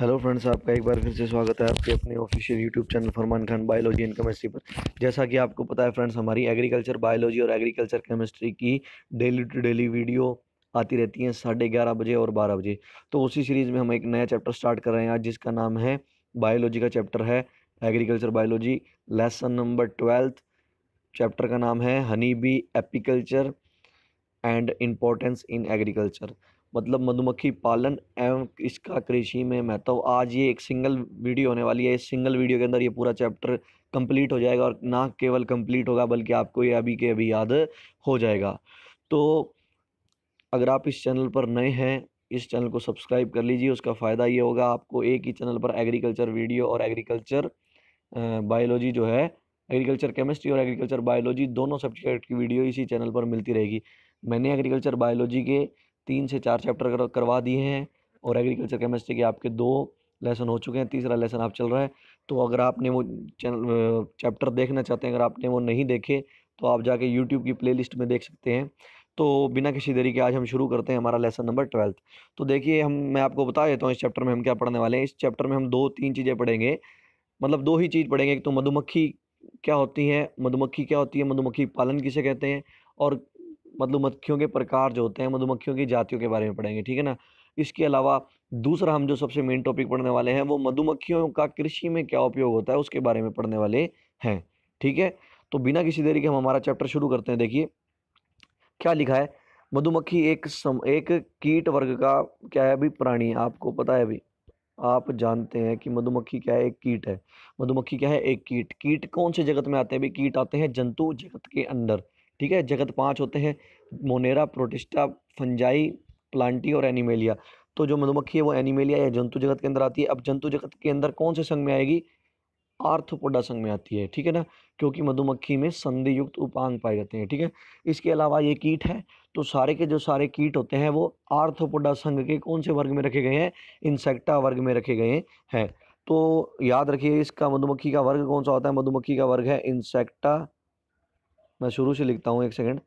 Hello friends आपका एक बार फिर से स्वागत है आपके अपने official YouTube channel Farman Khan biology and chemistry पर जैसा कि आपको पता है फ्रेंड्स हमारी एग्रीकल्चर बायोलॉजी और एग्रीकल्चर केमिस्ट्री की डेली टू डेली वीडियो आती रहती हैं साढ़े ग्यारह बजे और बारह बजे तो उसी सीरीज़ में हम एक नया चैप्टर स्टार्ट कर रहे हैं आज जिसका नाम है बायोलॉजी का चैप्टर है agriculture biology lesson number twelfth chapter का नाम है honey bee apiculture and importance in agriculture मतलब मधुमक्खी पालन एवं इसका कृषि में महत्व आज ये एक सिंगल वीडियो होने वाली है इस सिंगल वीडियो के अंदर ये पूरा चैप्टर कंप्लीट हो जाएगा और ना केवल कंप्लीट होगा बल्कि आपको ये अभी के अभी याद हो जाएगा तो अगर आप इस चैनल पर नए हैं इस चैनल को सब्सक्राइब कर लीजिए उसका फ़ायदा ये होगा आपको एक ही चैनल पर एग्रीकल्चर वीडियो और एग्रीकल्चर बायोलॉजी जो है एग्रीकल्चर केमिस्ट्री और एग्रीकल्चर बायोलॉजी दोनों सब्जेक्ट की वीडियो इसी चैनल पर मिलती रहेगी मैंने एग्रीकल्चर बायोलॉजी के तीन से चार चैप्टर कर, करवा दिए हैं और एग्रीकल्चर केमिस्ट्री के आपके दो लेसन हो चुके हैं तीसरा लेसन आप चल रहा है तो अगर आपने वो चैनल चैप्टर देखना चाहते हैं अगर आपने वो नहीं देखे तो आप जाके यूट्यूब की प्ले में देख सकते हैं तो बिना किसी देरी के आज हम शुरू करते हैं हमारा लेसन नंबर ट्वेल्थ तो देखिए हम मैं आपको बता देता हूँ इस चैप्टर में हम क्या पढ़ने वाले हैं इस चैप्टर में हम दो तीन चीज़ें पढ़ेंगे मतलब दो ही चीज़ पढ़ेंगे एक तो मधुमक्खी क्या होती है मधुमक्खी क्या होती है मधुमक्खी पालन किसे कहते हैं और मधुमक्खियों के प्रकार जो होते हैं मधुमक्खियों की जातियों के बारे में पढ़ेंगे ठीक है ना इसके अलावा दूसरा हम जो सबसे मेन टॉपिक पढ़ने वाले हैं वो मधुमक्खियों का कृषि में क्या उपयोग होता है उसके बारे में पढ़ने वाले हैं ठीक है तो बिना किसी देरी के हम हमारा चैप्टर शुरू करते हैं देखिए क्या लिखा है मधुमक्खी एक सम एक कीट वर्ग का क्या है अभी प्राणी आपको पता है अभी आप जानते हैं कि मधुमक्खी क्या है एक कीट है मधुमक्खी क्या है एक कीट कीट कौन से जगत में आते हैं अभी कीट आते हैं जंतु जगत के अंदर ठीक है जगत पाँच होते हैं मोनेरा प्रोटिस्टा फंजाई प्लांटी और एनिमेलिया तो जो मधुमक्खी है वो एनिमेलिया या जंतु जगत के अंदर आती है अब जंतु जगत के अंदर कौन से संघ में आएगी आर्थोपोडा संघ में आती है ठीक है ना क्योंकि मधुमक्खी में संधि युक्त उपांग पाए जाते हैं ठीक है इसके अलावा ये कीट है तो सारे के जो सारे कीट होते हैं वो आर्थोपोडा संघ के कौन से वर्ग में रखे गए हैं इंसेक्टा वर्ग में रखे गए हैं तो याद रखिए इसका मधुमक्खी का वर्ग कौन सा होता है मधुमक्खी का वर्ग है इंसेक्टा मैं शुरू से लिखता हूँ एक सेकेंड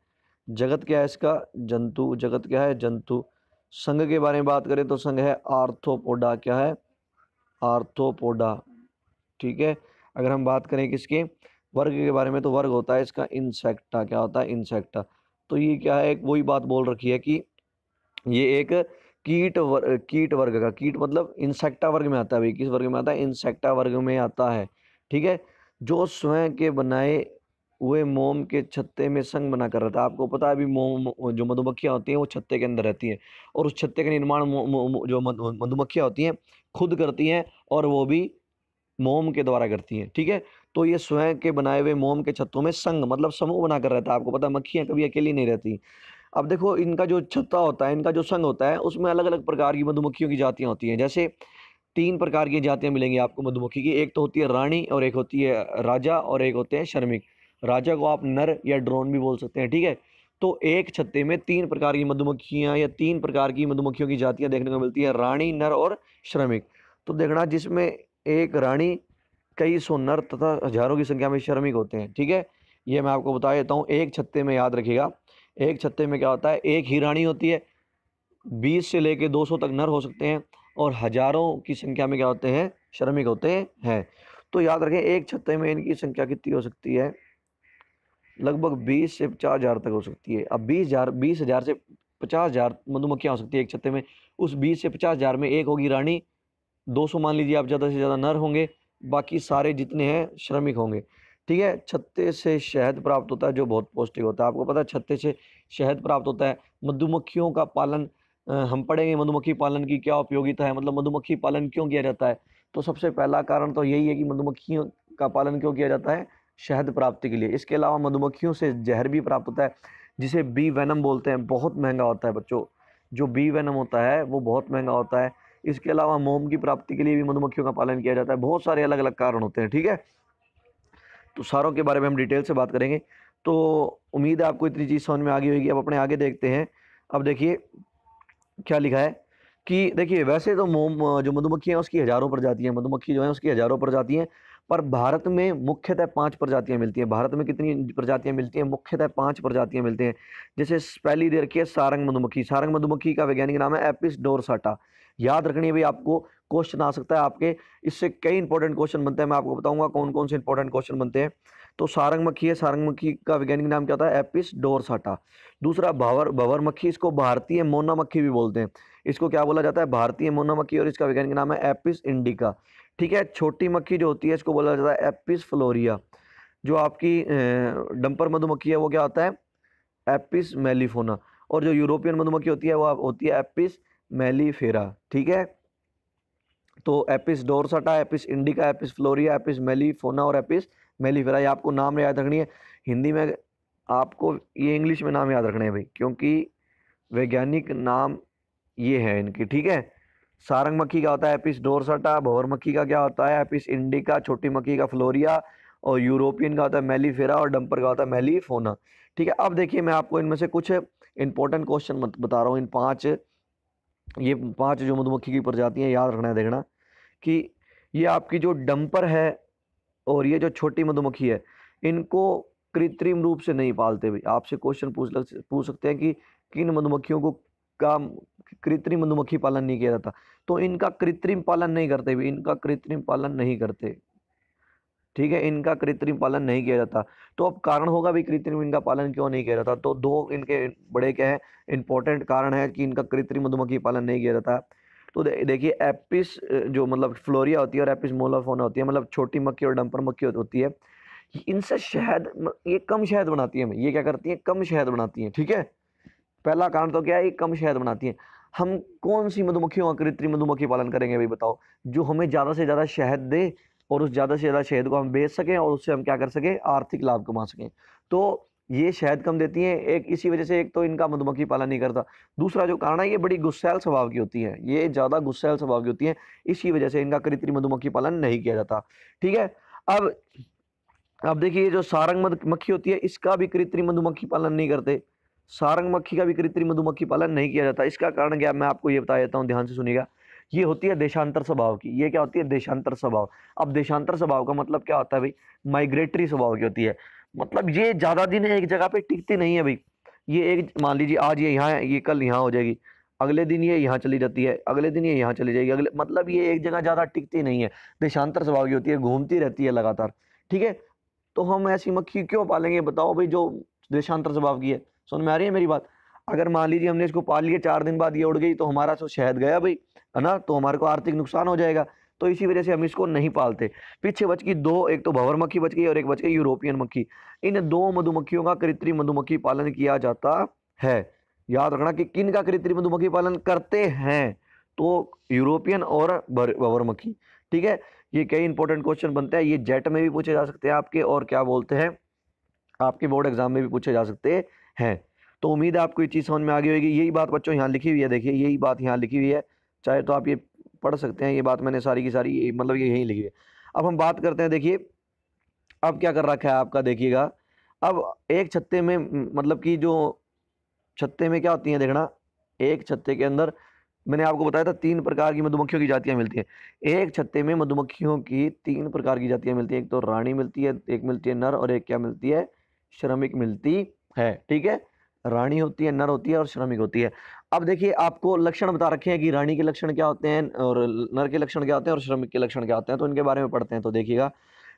जगत क्या है इसका जंतु जगत क्या है जंतु संघ के बारे में बात करें तो संघ है आर्थोपोडा क्या है आर्थोपोडा ठीक है अगर हम बात करें किसके वर्ग के बारे में तो वर्ग होता है इसका इंसेक्टा क्या होता है इंसेक्टा तो ये क्या है एक वही बात बोल रखी है कि ये एक कीट वर्ग कीट वर्ग का कीट मतलब इंसेक्टा वर्ग में आता है भाई किस वर्ग में आता है इंसेक्टा वर्ग में आता है ठीक है जो स्वयं के बनाए वे मोम के छत्ते में संग बना कर रहता है आपको पता है अभी मोम जो मधुमक्खियाँ होती हैं वो छत्ते के अंदर रहती हैं और उस छत्ते का निर्माण जो मधुमक्खियाँ होती हैं खुद करती हैं और वो भी मोम के द्वारा करती हैं ठीक है तो ये स्वयं के बनाए हुए मोम के छत्तों में संग मतलब समूह बनाकर रहता है आपको पता है मक्खियाँ कभी अकेली नहीं रहती अब देखो इनका जो छत्ता होता है इनका जो संग होता है उसमें अलग अलग प्रकार की मधुमक्खियों की जातियाँ होती हैं जैसे तीन प्रकार की जातियाँ मिलेंगी आपको मधुमक्खी की एक तो होती है रानी और एक होती है राजा और एक होते हैं शर्मिक राजा को आप नर या ड्रोन भी बोल सकते हैं ठीक है तो एक छत्ते में तीन प्रकार की मधुमक्खियाँ या तीन प्रकार की मधुमक्खियों की जातियाँ देखने को मिलती हैं रानी नर और श्रमिक तो देखना जिसमें एक रानी कई सौ नर तथा हजारों की संख्या में श्रमिक होते हैं ठीक है ये मैं आपको बता देता हूँ एक छत्ते में याद रखिएगा एक छत्ते में क्या होता है एक ही रानी होती है बीस से लेके दो सौ तक नर हो सकते हैं और हजारों की संख्या में क्या होते हैं श्रमिक होते हैं तो याद रखें एक छत्ते में इनकी संख्या कितनी हो सकती है लगभग बीस से पचास हज़ार तक हो सकती है अब बीस हज़ार बीस हज़ार से पचास हज़ार मधुमक्खियाँ हो सकती है एक छत्ते में उस बीस से पचास हज़ार में एक होगी रानी दो सौ मान लीजिए आप ज़्यादा से ज़्यादा नर होंगे बाकी सारे जितने हैं श्रमिक होंगे ठीक है छत्ते से शहद प्राप्त होता है जो बहुत पौष्टिक होता है आपको पता है छत्ते से शहद प्राप्त होता है मधुमक्खियों का पालन हम पढ़ेंगे मधुमक्खी पालन की क्या उपयोगिता है मतलब मधुमक्खी पालन क्यों किया जाता है तो सबसे पहला कारण तो यही है कि मधुमक्खियों का पालन क्यों किया जाता है शहद प्राप्ति के लिए इसके अलावा मधुमक्खियों से जहर भी प्राप्त होता है जिसे बी वैनम बोलते हैं बहुत महंगा होता है बच्चों जो बी वैनम होता है वो बहुत महंगा होता है इसके अलावा मोम की प्राप्ति के लिए भी मधुमक्खियों का पालन किया जाता है बहुत सारे अलग अलग कारण होते हैं ठीक है तो सारों के बारे में हम डिटेल से बात करेंगे तो उम्मीद है आपको इतनी चीज़ समझ में आ गई होगी अब अपने आगे देखते हैं अब देखिए क्या लिखा है कि देखिए वैसे तो मोम जो मधुमक्खियाँ उसकी हज़ारों प्रजातियाँ मधुमक्खी जो है उसकी हज़ारों प्रजातियाँ पर भारत में मुख्यतः पांच प्रजातियां मिलती हैं भारत में कितनी प्रजातियां मिलती हैं मुख्यतः पांच प्रजातियां मिलती हैं जैसे पहली दे रखी है सारंग मधुमक्खी सारंग मधुमक्खी का वैज्ञानिक नाम है एपिस डोरसाटा याद रखनी है भी आपको क्वेश्चन आ सकता है आपके इससे कई इंपॉर्टेंट क्वेश्चन बनते हैं मैं आपको बताऊंगा कौन कौन से इंपॉर्टेंट क्वेश्चन बनते हैं तो सारंग मक्खी है सारंग मक्खी का वैज्ञानिक नाम क्या होता है एपिस डोरसाटा दूसरा भावर भवर मक्खी इसको भारतीय मोना मक्खी भी बोलते हैं इसको क्या बोला जाता है भारतीय मोना मक्खी और इसका वैज्ञानिक नाम है एपिस इंडिका ठीक है छोटी मक्खी जो होती है इसको बोला जाता है एपिस फ्लोरिया जो आपकी डंपर मधुमक्खी है वो क्या होता है एपिस मेलीफोना और जो यूरोपियन मधुमक्खी होती है वो होती है एपिस मेलीफेरा ठीक है तो Apis dorsata Apis indica Apis florea Apis melipona और एपिस मेलीफेरा ये आपको नाम याद रखनी है हिंदी में आपको ये इंग्लिश में नाम याद रखने हैं भाई क्योंकि वैज्ञानिक नाम ये है इनकी ठीक है सारंग मक्खी का होता है एपिस डोरसटा भोर मक्खी का क्या होता है एपिस इंडिका छोटी मक्खी का फ्लोरिया और यूरोपियन का होता है मेलीफेरा और डंपर का होता है मेलीफोना ठीक है अब देखिए मैं आपको इनमें से कुछ इंपॉर्टेंट क्वेश्चन बता रहा हूँ इन पाँच ये पाँच जो मधुमक्खी की प्रजातियाँ याद रखना है देखना कि ये आपकी जो डंपर है और ये जो छोटी मधुमक्खी है इनको कृत्रिम रूप से नहीं पालते भाई आपसे क्वेश्चन पूछ लग, पूछ सकते हैं कि किन मधुमक्खियों को काम कृत्रिम मधुमक्खी पालन नहीं किया जाता तो इनका कृत्रिम पालन नहीं करते इनका कृत्रिम पालन नहीं करते ठीक है इनका कृत्रिम पालन नहीं किया जाता तो अब कारण होगा भी कृत्रिम इनका पालन क्यों नहीं किया जाता तो दो इनके बड़े क्या है इंपॉर्टेंट कारण है कि इनका कृत्रिम मधुमक्खी पालन नहीं किया जाता तो दे, देखिए एपिस जो मतलब फ्लोरिया होती है और एपिस मोलाफोना होती है मतलब छोटी मक्खी और डंपर मक्खी होती है इनसे शहद ये कम शहद बनाती है ये क्या करती है कम शहद बनाती है ठीक है पहला कारण तो क्या है ये कम शहद बनाती है हम कौन सी मधुमक्खियों का कृत्रिम मधुमक्खी पालन करेंगे भाई बताओ जो हमें ज़्यादा से ज़्यादा शहद दे और उस ज़्यादा से ज़्यादा शहद को हम बेच सकें और उससे हम क्या कर सकें आर्थिक लाभ कमा सकें तो ये शहद कम देती हैं एक इसी वजह से एक तो इनका मधुमक्खी पालन नहीं करता दूसरा जो कारण है ये बड़ी गुस्सैल स्वभाव की होती है ये ज़्यादा गुस्सैल स्वभाव की होती है इसी वजह से इनका कृत्रिम मधुमक्खी पालन नहीं किया जाता ठीक है अब अब देखिए जो सारंग मधुमक्खी होती है इसका भी कृत्रिम मधुमक्खी पालन नहीं करते सारंग मक्खी का भी कृत्रिम मधुमक्खी पालन नहीं किया जाता इसका कारण क्या मैं आपको ये बता देता हूँ ध्यान से सुनेगा ये होती है देशांतर स्वभाव की ये क्या होती है देशांतर स्वभाव अब देशांतर स्वभाव का मतलब क्या होता है भाई माइग्रेटरी स्वभाव की होती है मतलब ये ज़्यादा दिन एक जगह पे टिकती नहीं है भाई ये एक मान लीजिए आज ये यहाँ ये कल यहाँ हो जाएगी अगले दिन ये यहाँ चली जाती है अगले दिन ये यहाँ चली जाएगी अगले मतलब ये एक जगह ज़्यादा टिकती नहीं है देशांतर स्वभाव की होती है घूमती रहती है लगातार ठीक है तो हम ऐसी मक्खी क्यों पालेंगे बताओ भाई जो देशांतर स्वभाव की है सुन में आ रही है मेरी बात अगर मान लीजिए हमने इसको पाल लिया चार दिन बाद ये उड़ गई तो हमारा तो शहद गया भाई है ना तो हमारे को आर्थिक नुकसान हो जाएगा तो इसी वजह से हम इसको नहीं पालते पीछे बच गई दो एक तो भंवर मक्खी बच गई और एक बच गई यूरोपियन मक्खी इन दो मधुमक्खियों का कृत्रिम मधुमक्खी पालन किया जाता है याद रखना कि किन का कृत्रिम मधुमक्खी पालन करते हैं तो यूरोपियन और भंवर मक्खी ठीक है ये कई इंपॉर्टेंट क्वेश्चन बनते हैं ये जेट में भी पूछे जा सकते हैं आपके और क्या बोलते हैं आपके बोर्ड एग्जाम में भी पूछे जा सकते हैं हैं तो उम्मीद है आपको ये चीज़ समझ में आ गई होगी यही बात बच्चों यहाँ लिखी हुई है देखिए यही बात यहाँ लिखी हुई है चाहे तो आप ये पढ़ सकते हैं ये बात मैंने सारी की सारी मतलब ये यहीं लिखी है अब हम बात करते हैं देखिए अब क्या कर रखा है आपका देखिएगा अब एक छत्ते में मतलब कि जो छत्ते में क्या होती हैं देखना एक छत्ते के अंदर मैंने आपको बताया था तीन प्रकार की मधुमक्खियों की जातियाँ मिलती हैं एक छत्ते में मधुमक्खियों की तीन प्रकार की जातियाँ मिलती हैं एक तो रानी मिलती है एक मिलती है नर और एक क्या मिलती है श्रमिक मिलती है ठीक है रानी होती है नर होती है और श्रमिक होती है अब देखिए आपको लक्षण बता रखे हैं कि रानी के लक्षण क्या होते हैं और नर के लक्षण क्या होते हैं और श्रमिक के लक्षण क्या होते हैं तो इनके बारे में पढ़ते हैं तो देखिएगा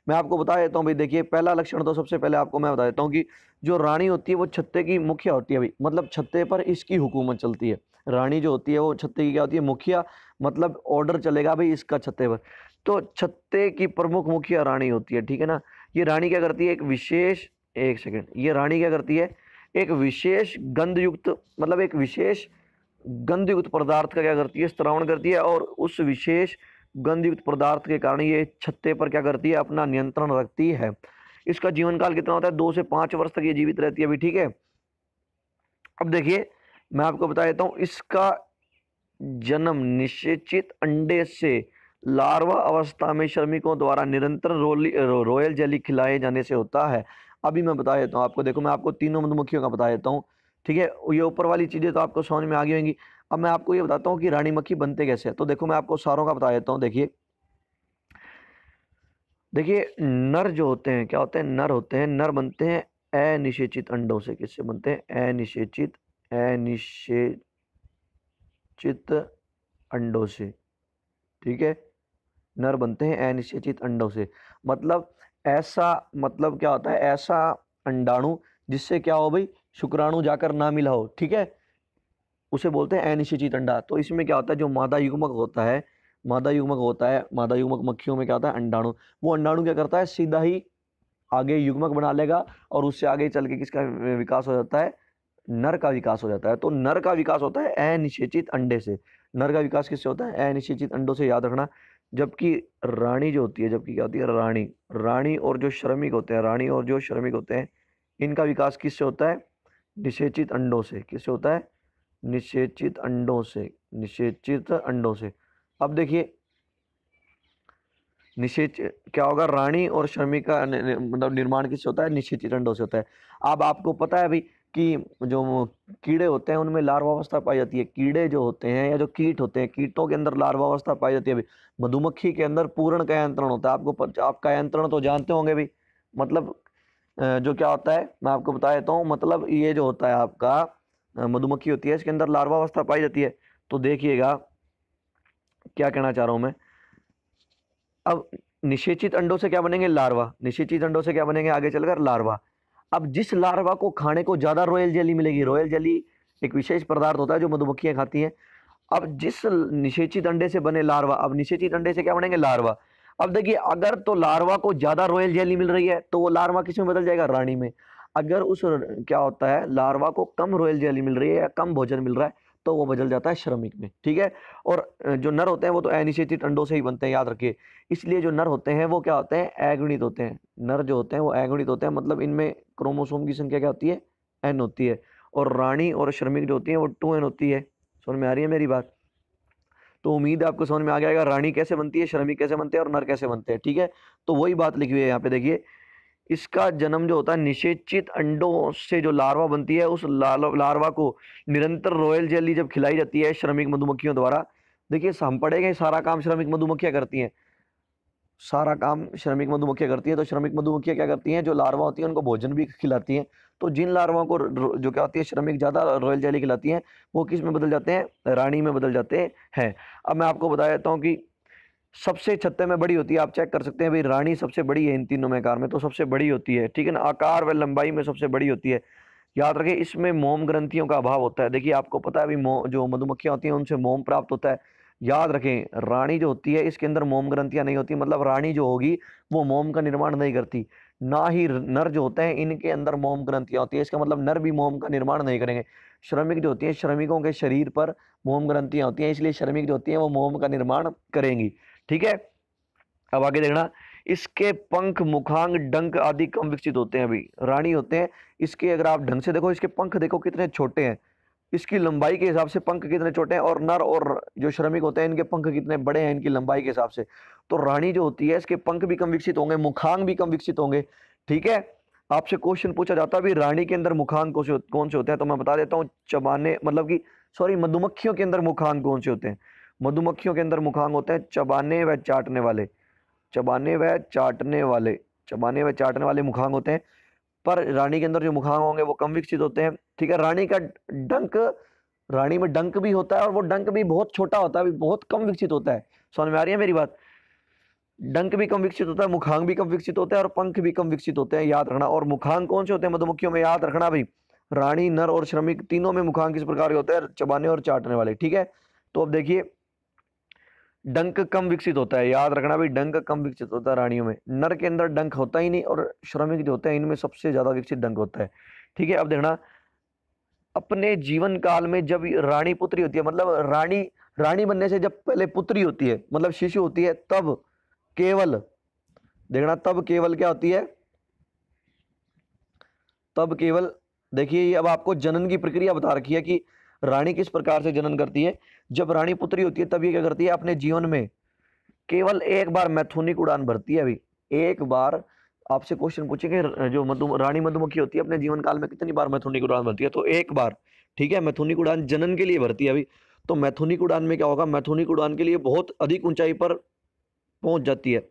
मैं आपको बता देता हूँ भाई देखिए पहला लक्षण तो सबसे पहले आपको मैं बता देता हूँ कि जो रानी होती है वो छत्ते की मुखिया होती है भाई मतलब छत्ते पर इसकी हुकूमत चलती है रानी जो होती है वो छत्ते की क्या होती है मुखिया मतलब ऑर्डर चलेगा भाई इसका छत्ते पर तो छत्ते की प्रमुख मुखिया रानी होती है ठीक है ना ये रानी क्या करती है एक विशेष एक सेकेंड ये रानी क्या करती है एक विशेष गंधयुक्त मतलब एक विशेष गंधयुक्त पदार्थ का क्या करती है स्त्रावण करती है और उस विशेष गंधयुक्त पदार्थ के कारण ये छत्ते पर क्या करती है अपना नियंत्रण रखती है इसका जीवन काल कितना होता है दो से पाँच वर्ष तक ये जीवित रहती है अभी ठीक है अब देखिए मैं आपको बता देता हूँ इसका जन्म निश्चित अंडे से लार्वा अवस्था में श्रमिकों द्वारा निरंतर रो, रॉयल जेली खिलाए जाने से होता है अभी मैं बता देता हूँ आपको देखो मैं आपको तीनों मधुमक्खियों का बता देता हूँ ठीक है ये ऊपर वाली चीज़ें तो आपको समझ में आ गई होंगी अब मैं आपको ये बताता हूँ कि रानी मक्खी बनते कैसे हैं तो देखो मैं आपको सारों का बता देता हूँ देखिए देखिए नर जो होते हैं क्या होते हैं नर होते हैं नर बनते हैं अनिषेचित अंडों से किससे बनते हैं अनिषेचित अनिषेचित अंडों से ठीक है नर बनते हैं अनिषेचित अंडों से मतलब ऐसा मतलब क्या होता है ऐसा अंडाणु जिससे क्या हो भाई शुक्राणु जाकर ना मिला हो ठीक है उसे बोलते हैं अनिश्चित अंडा तो इसमें क्या होता है जो मादा युग्मक होता है मादा युग्मक होता है मादा युग्मक मक्खियों में क्या होता है अंडाणु वो अंडाणु क्या करता है सीधा ही आगे युग्मक बना लेगा और उससे आगे चल के किसका विकास हो जाता है नर का विकास हो जाता है तो नर का विकास होता है अनिश्चित अंडे से नर का विकास किससे होता है अनिश्चित अंडों से याद रखना जबकि रानी जो होती है जबकि क्या होती है रानी रानी और जो श्रमिक होते हैं रानी और जो श्रमिक होते हैं इनका विकास किससे होता है निषेचित अंडों से किससे होता है निषेचित अंडों से निषेचित अंडों से अब देखिए निषेच क्या होगा रानी और श्रमिक का मतलब निर्माण किससे होता है निषेचित अंडों से होता है अब आपको पता है भाई कि जो कीड़े होते हैं उनमें लार्वावस्था पाई जाती है कीड़े जो होते हैं या जो कीट होते हैं कीटों के अंदर लार्वा अवस्था पाई जाती है अभी मधुमक्खी के अंदर पूर्ण कायंत्रण होता है आपको आप कायंत्रण तो जानते होंगे भी मतलब जो क्या होता है मैं आपको बता देता हूँ मतलब ये जो होता है आपका मधुमक्खी होती है इसके अंदर लार्वा अवस्था पाई जाती है तो देखिएगा क्या कहना चाह रहा हूँ मैं अब निषेचित अंडों से क्या बनेंगे लार्वा निषेचित अंडों से क्या बनेंगे आगे चलकर लार्वा अब जिस लार्वा को खाने को ज़्यादा रॉयल जेली मिलेगी रॉयल जेली एक विशेष पदार्थ होता है जो मधुमक्खियाँ खाती हैं अब जिस निषेचित अंडे से बने लार्वा अब निषेचित अंडे से क्या बनेंगे लार्वा अब देखिए अगर तो लार्वा को ज़्यादा रॉयल जेली मिल रही है तो वो लार्वा किस में बदल जाएगा रानी में अगर उस क्या होता है लार्वा को कम रॉयल जेली मिल रही है या कम भोजन मिल रहा है तो वो बदल जाता है श्रमिक में ठीक है और जो नर होते हैं वो तो अनिषेचित अंडों से ही बनते हैं याद रखिए इसलिए जो नर होते हैं वो क्या होते हैं अगणित होते हैं नर जो होते हैं वो अगणित होते हैं मतलब इनमें क्रोमोसोम की संख्या क्या होती है एन होती है और रानी और श्रमिक जो होती हैं वो टू एन होती है समझ में आ रही है मेरी बात तो उम्मीद है आपको समझ में आ जाएगा रानी कैसे बनती है श्रमिक कैसे बनते हैं और नर कैसे बनते हैं ठीक है तो वही बात लिखी हुई है यहाँ पे देखिए इसका जन्म जो होता है निषेचित अंडों से जो लार्वा बनती है उस लार्वा को निरंतर रॉयल जेली जब खिलाई जाती है श्रमिक मधुमक्खियों द्वारा देखिए हम पढ़ेंगे सारा काम श्रमिक मधुमक्खियाँ करती हैं सारा काम श्रमिक मधुमक्खियाँ करती हैं तो श्रमिक मधुमक्खियाँ क्या करती हैं जो लार्वा होती हैं उनको भोजन भी खिलाती हैं तो जिन लार्वाओं को जो क्या होती है श्रमिक ज़्यादा रॉयल जेली खिलाती हैं वो किस में बदल जाते हैं रानी में बदल जाते हैं अब मैं आपको बता देता हूँ कि सबसे छत्ते में बड़ी होती है आप चेक कर सकते हैं भाई रानी सबसे बड़ी है इन तीनों में कार में तो सबसे बड़ी होती है ठीक है ना आकार व लंबाई में सबसे बड़ी होती है याद रखें इसमें मोम ग्रंथियों का अभाव होता है देखिए आपको पता है अभी जो मधुमक्खियाँ होती हैं उनसे मोम प्राप्त होता है याद रखें रानी जो होती है इसके अंदर मोम ग्रंथियाँ नहीं होती मतलब रानी जो होगी वो मोम का निर्माण नहीं करती ना ही नर जो होते हैं इनके अंदर मोम ग्रंथियाँ होती है इसका मतलब नर भी मोम का निर्माण नहीं करेंगे श्रमिक जो होती हैं श्रमिकों के शरीर पर मोम ग्रंथियाँ होती हैं इसलिए श्रमिक जो होती हैं वो मोम का निर्माण करेंगी ठीक है अब आगे देखना इसके पंख मुखांग डंक आदि कम विकसित होते हैं अभी रानी होते हैं इसके अगर आप ढंग से देखो इसके पंख देखो कितने छोटे हैं इसकी लंबाई के हिसाब से पंख कितने छोटे हैं और नर और जो श्रमिक होते हैं इनके पंख कितने बड़े हैं इनकी लंबाई के हिसाब से तो रानी जो होती है इसके पंख भी कम विकसित होंगे मुखांग भी कम विकसित होंगे ठीक है आपसे क्वेश्चन पूछा जाता है रानी के अंदर मुखांग कौन से होते हैं तो मैं बता देता हूँ चबाने मतलब कि सॉरी मधुमक्खियों के अंदर मुखांग कौन से होते हैं मधुमक्खियों के अंदर मुखांग होते हैं चबाने व चाटने वाले चबाने व चाटने वाले चबाने व चाटने वाले मुखांग होते हैं पर रानी के अंदर जो मुखांग होंगे वो कम विकसित होते हैं ठीक है रानी का डंक रानी में डंक भी होता है और वो डंक भी बहुत छोटा होता है बहुत कम विकसित होता है समझ में आ रही है मेरी बात डंक भी कम विकसित होता है मुखांग भी कम विकसित होते हैं और पंख भी कम विकसित होते हैं याद रखना और मुखांग कौन से होते हैं मधुमक्खियों में याद रखना भाई रानी नर और श्रमिक तीनों में मुखांग किस प्रकार के होते हैं चबाने और चाटने वाले ठीक है तो अब देखिए डंक कम विकसित होता है याद रखना भाई डंक कम विकसित होता है रानियों में नर के अंदर डंक होता ही नहीं और श्रमिक जो होते हैं इनमें सबसे ज़्यादा विकसित डंक होता है ठीक है अब देखना अपने जीवन काल में जब रानी पुत्री होती है मतलब रानी रानी बनने से जब पहले पुत्री होती है मतलब शिशु होती है तब केवल देखना तब केवल क्या होती है तब केवल देखिए ये अब आपको जनन की प्रक्रिया बता रखी है कि रानी किस प्रकार से जनन करती है जब रानी पुत्री होती है तब ये क्या करती है अपने जीवन में केवल एक बार मैथुनिक उड़ान भरती है अभी एक बार आपसे क्वेश्चन पूछेंगे जो मधु रानी मधुमक्खी होती है अपने जीवन काल में कितनी बार मैथुनिक उड़ान भरती है तो एक बार ठीक है मैथुनिक उड़ान जनन के लिए भरती है अभी तो मैथुनिक उड़ान में क्या होगा मैथुनिक उड़ान के लिए बहुत अधिक ऊंचाई पर पहुंच जाती है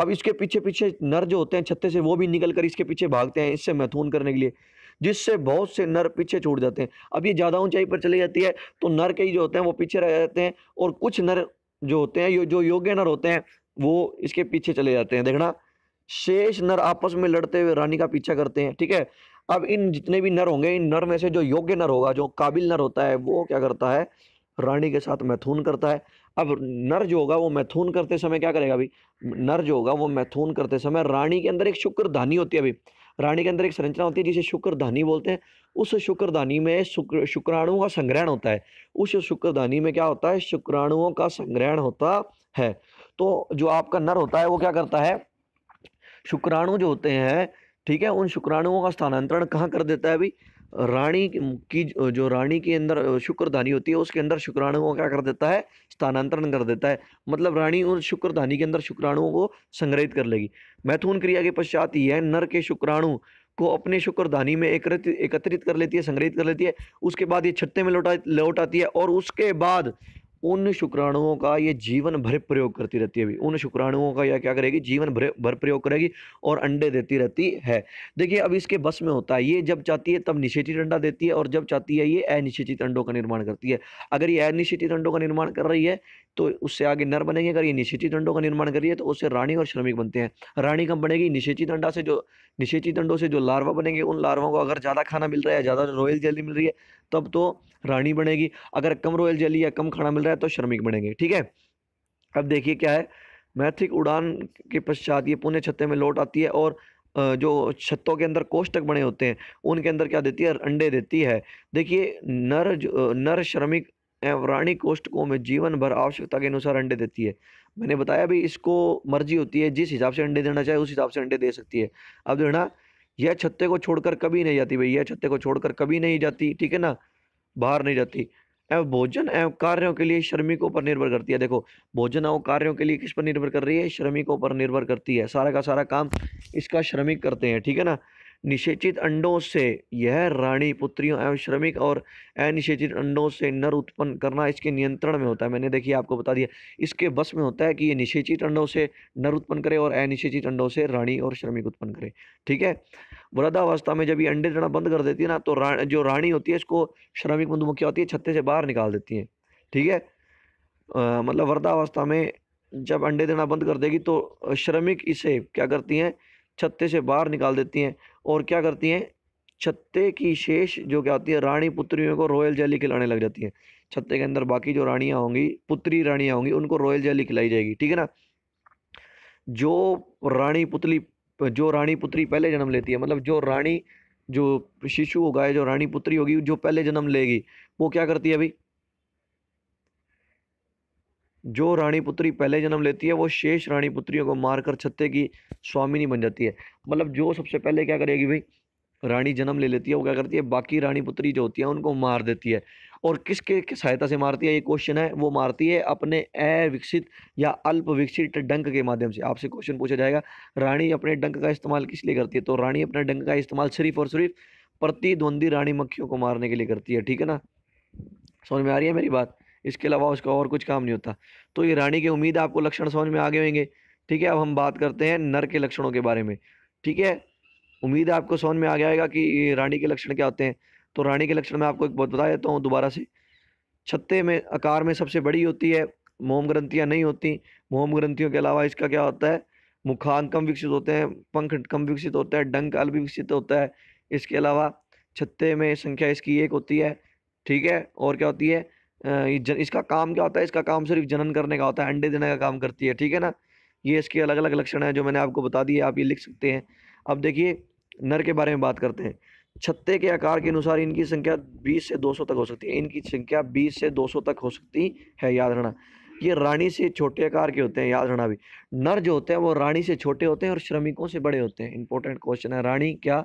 अब इसके पीछे पीछे नर जो होते हैं छत्ते से वो भी निकल कर इसके पीछे भागते हैं इससे मैथुन करने के लिए जिससे बहुत से नर पीछे छूट जाते हैं अब ये ज़्यादा ऊंचाई पर चली जाती है तो नर कई जो होते हैं वो पीछे रह जाते हैं और कुछ नर जो होते हैं जो योग्य नर होते हैं वो इसके पीछे चले जाते हैं देखना शेष नर आपस में लड़ते हुए रानी का पीछा करते हैं ठीक है अब इन जितने भी नर होंगे इन नर में से जो योग्य नर होगा जो काबिल नर होता है वो क्या करता है रानी के साथ मैथुन करता है अब नर जो होगा वो मैथुन करते समय क्या करेगा अभी नर जो होगा वो मैथुन करते समय रानी के अंदर एक शुक्रधानी होती है अभी रानी के अंदर एक संरचना होती है जिसे शुक्रधानी बोलते हैं उस शुक्रधानी में शुक्र शुक्राणुओं का संग्रहण होता है उस शुक्रधानी में क्या होता है शुक्राणुओं का संग्रहण होता है तो जो आपका नर होता है वो क्या करता है शुक्राणु जो होते हैं ठीक है उन शुक्राणुओं का स्थानांतरण कहाँ कर देता है अभी रानी की जो रानी के अंदर शुक्रधानी होती है उसके अंदर शुक्राणुओं क्या कर देता है स्थानांतरण कर देता है मतलब रानी उन शुक्रधानी के अंदर शुक्राणुओं को संग्रहित कर लेगी मैथुन क्रिया के पश्चात यह नर के शुक्राणु को अपने शुक्रधानी में एकत्रित एकत्रित कर लेती है संग्रहित कर लेती है उसके बाद ये छत्ते में लौटा लौट आती है और उसके बाद उन शुक्राणुओं का ये जीवन भर प्रयोग करती रहती है अभी उन शुक्राणुओं का यह क्या करेगी जीवन भर भर प्रयोग करेगी और अंडे देती रहती है देखिए अब इसके बस में होता है ये जब चाहती है तब निषेचित अंडा देती है और जब चाहती है ये अनिश्चित अंडों का निर्माण करती है अगर ये अनिश्चित अंडों का निर्माण कर रही है तो उससे आगे नर बनेंगे अगर ये निशेची दंडों का निर्माण करिए तो उससे रानी और श्रमिक बनते हैं रानी कब बनेगी निषेची दंडा से जो निशेची दंडों से जो लार्वा बनेंगे उन लार्वाओं को अगर ज़्यादा खाना मिल रहा है ज़्यादा रॉयल जेली मिल रही है तब तो रानी बनेगी अगर कम रॉयल जेली या कम खाना मिल रहा है तो श्रमिक बनेंगे ठीक है अब देखिए क्या है मैथिक उड़ान के पश्चात ये पुण्य छत्ते में लौट आती है और जो छत्तों के अंदर कोष्टक बने होते हैं उनके अंदर क्या देती है अंडे देती है देखिए नर नर श्रमिक रानी कोष्टकों में जीवन भर आवश्यकता के अनुसार अंडे देती है मैंने बताया भी इसको मर्जी होती है जिस हिसाब से अंडे देना चाहे उस हिसाब से अंडे दे सकती है अब ना यह छत्ते को छोड़कर कभी नहीं जाती भाई यह छत्ते को छोड़कर कभी नहीं जाती ठीक है ना बाहर नहीं जाती एवं भोजन एवं कार्यों के लिए श्रमिकों पर निर्भर करती है देखो भोजन एवं कार्यों के लिए किस पर निर्भर कर रही है श्रमिकों पर निर्भर करती है सारा का सारा काम इसका श्रमिक करते हैं ठीक है ना निषेचित अंडों से यह रानी पुत्रियों एवं श्रमिक और अनिषेचित अंडों से नर उत्पन्न करना इसके नियंत्रण में होता है मैंने देखिए आपको बता दिया इसके बस में होता है कि ये निषेचित अंडों से नर उत्पन्न करे और अनिषेचित अंडों से रानी और श्रमिक उत्पन्न करे ठीक है वृद्धावस्था में जब ये अंडे देना बंद कर देती है ना तो रा, जो रानी होती है इसको श्रमिक मधुमक्खी होती है छत्ते से बाहर निकाल देती है ठीक है मतलब वृद्धावस्था में जब अंडे देना बंद कर देगी तो श्रमिक इसे क्या करती हैं छत्ते से बाहर निकाल देती हैं और क्या करती हैं छत्ते की शेष जो क्या होती है रानी पुत्रियों को रॉयल जैली खिलाने लग जाती हैं छत्ते के अंदर बाकी जो रानियाँ होंगी पुत्री रानियाँ होंगी उनको रॉयल जैली खिलाई जाएगी ठीक है ना जो रानी पुतली जो रानी पुत्री पहले जन्म लेती है मतलब जो रानी जो शिशु होगा जो रानी पुत्री होगी जो पहले जन्म लेगी वो क्या करती है अभी जो रानी पुत्री पहले जन्म लेती है वो शेष रानी पुत्रियों को मारकर छत्ते की स्वामिनी बन जाती है मतलब जो सबसे पहले क्या करेगी भाई रानी जन्म ले लेती है वो क्या करती है बाकी रानी पुत्री जो होती है उनको मार देती है और किसके किस सहायता से मारती है ये क्वेश्चन है वो मारती है अपने अविकसित या अल्प विकसित डंक के माध्यम से आपसे क्वेश्चन पूछा जाएगा रानी अपने डंक का इस्तेमाल किस लिए करती है तो रानी अपने डंक का इस्तेमाल सिर्फ और सिर्फ प्रतिद्वंदी रानी मक्खियों को मारने के लिए करती है ठीक है ना समझ में आ रही है मेरी बात इसके अलावा उसका और कुछ काम नहीं होता तो ये रानी के उम्मीद आपको लक्षण समझ में आगे होंगे ठीक है अब हम बात करते हैं नर के लक्षणों के बारे में ठीक है उम्मीद आपको समझ में आ गया आएगा कि रानी के लक्षण क्या होते हैं तो रानी के लक्षण मैं आपको एक बहुत बता देता हूँ दोबारा से छत्ते में आकार में सबसे बड़ी होती है मोम ग्रंथियाँ नहीं होती मोम ग्रंथियों के अलावा इसका क्या होता है मुखान कम विकसित होते हैं पंख कम विकसित होता है डंक अल्प विकसित होता है इसके अलावा छत्ते में संख्या इसकी एक होती है ठीक है और क्या होती है जन, इसका काम क्या होता है इसका काम सिर्फ जनन करने का होता है अंडे देने का काम करती है ठीक है ना ये इसके अलग अलग लक्षण हैं जो मैंने आपको बता दिए आप ये लिख सकते हैं अब देखिए नर के बारे में बात करते हैं छत्ते के आकार के अनुसार इनकी संख्या 20 से 200 तक हो सकती है इनकी संख्या 20 से 200 तक हो सकती है याद रहना ये रानी से छोटे आकार के होते हैं याद रहना भी नर जो होते हैं वो रानी से छोटे होते हैं और श्रमिकों से बड़े होते हैं इंपॉर्टेंट क्वेश्चन है रानी क्या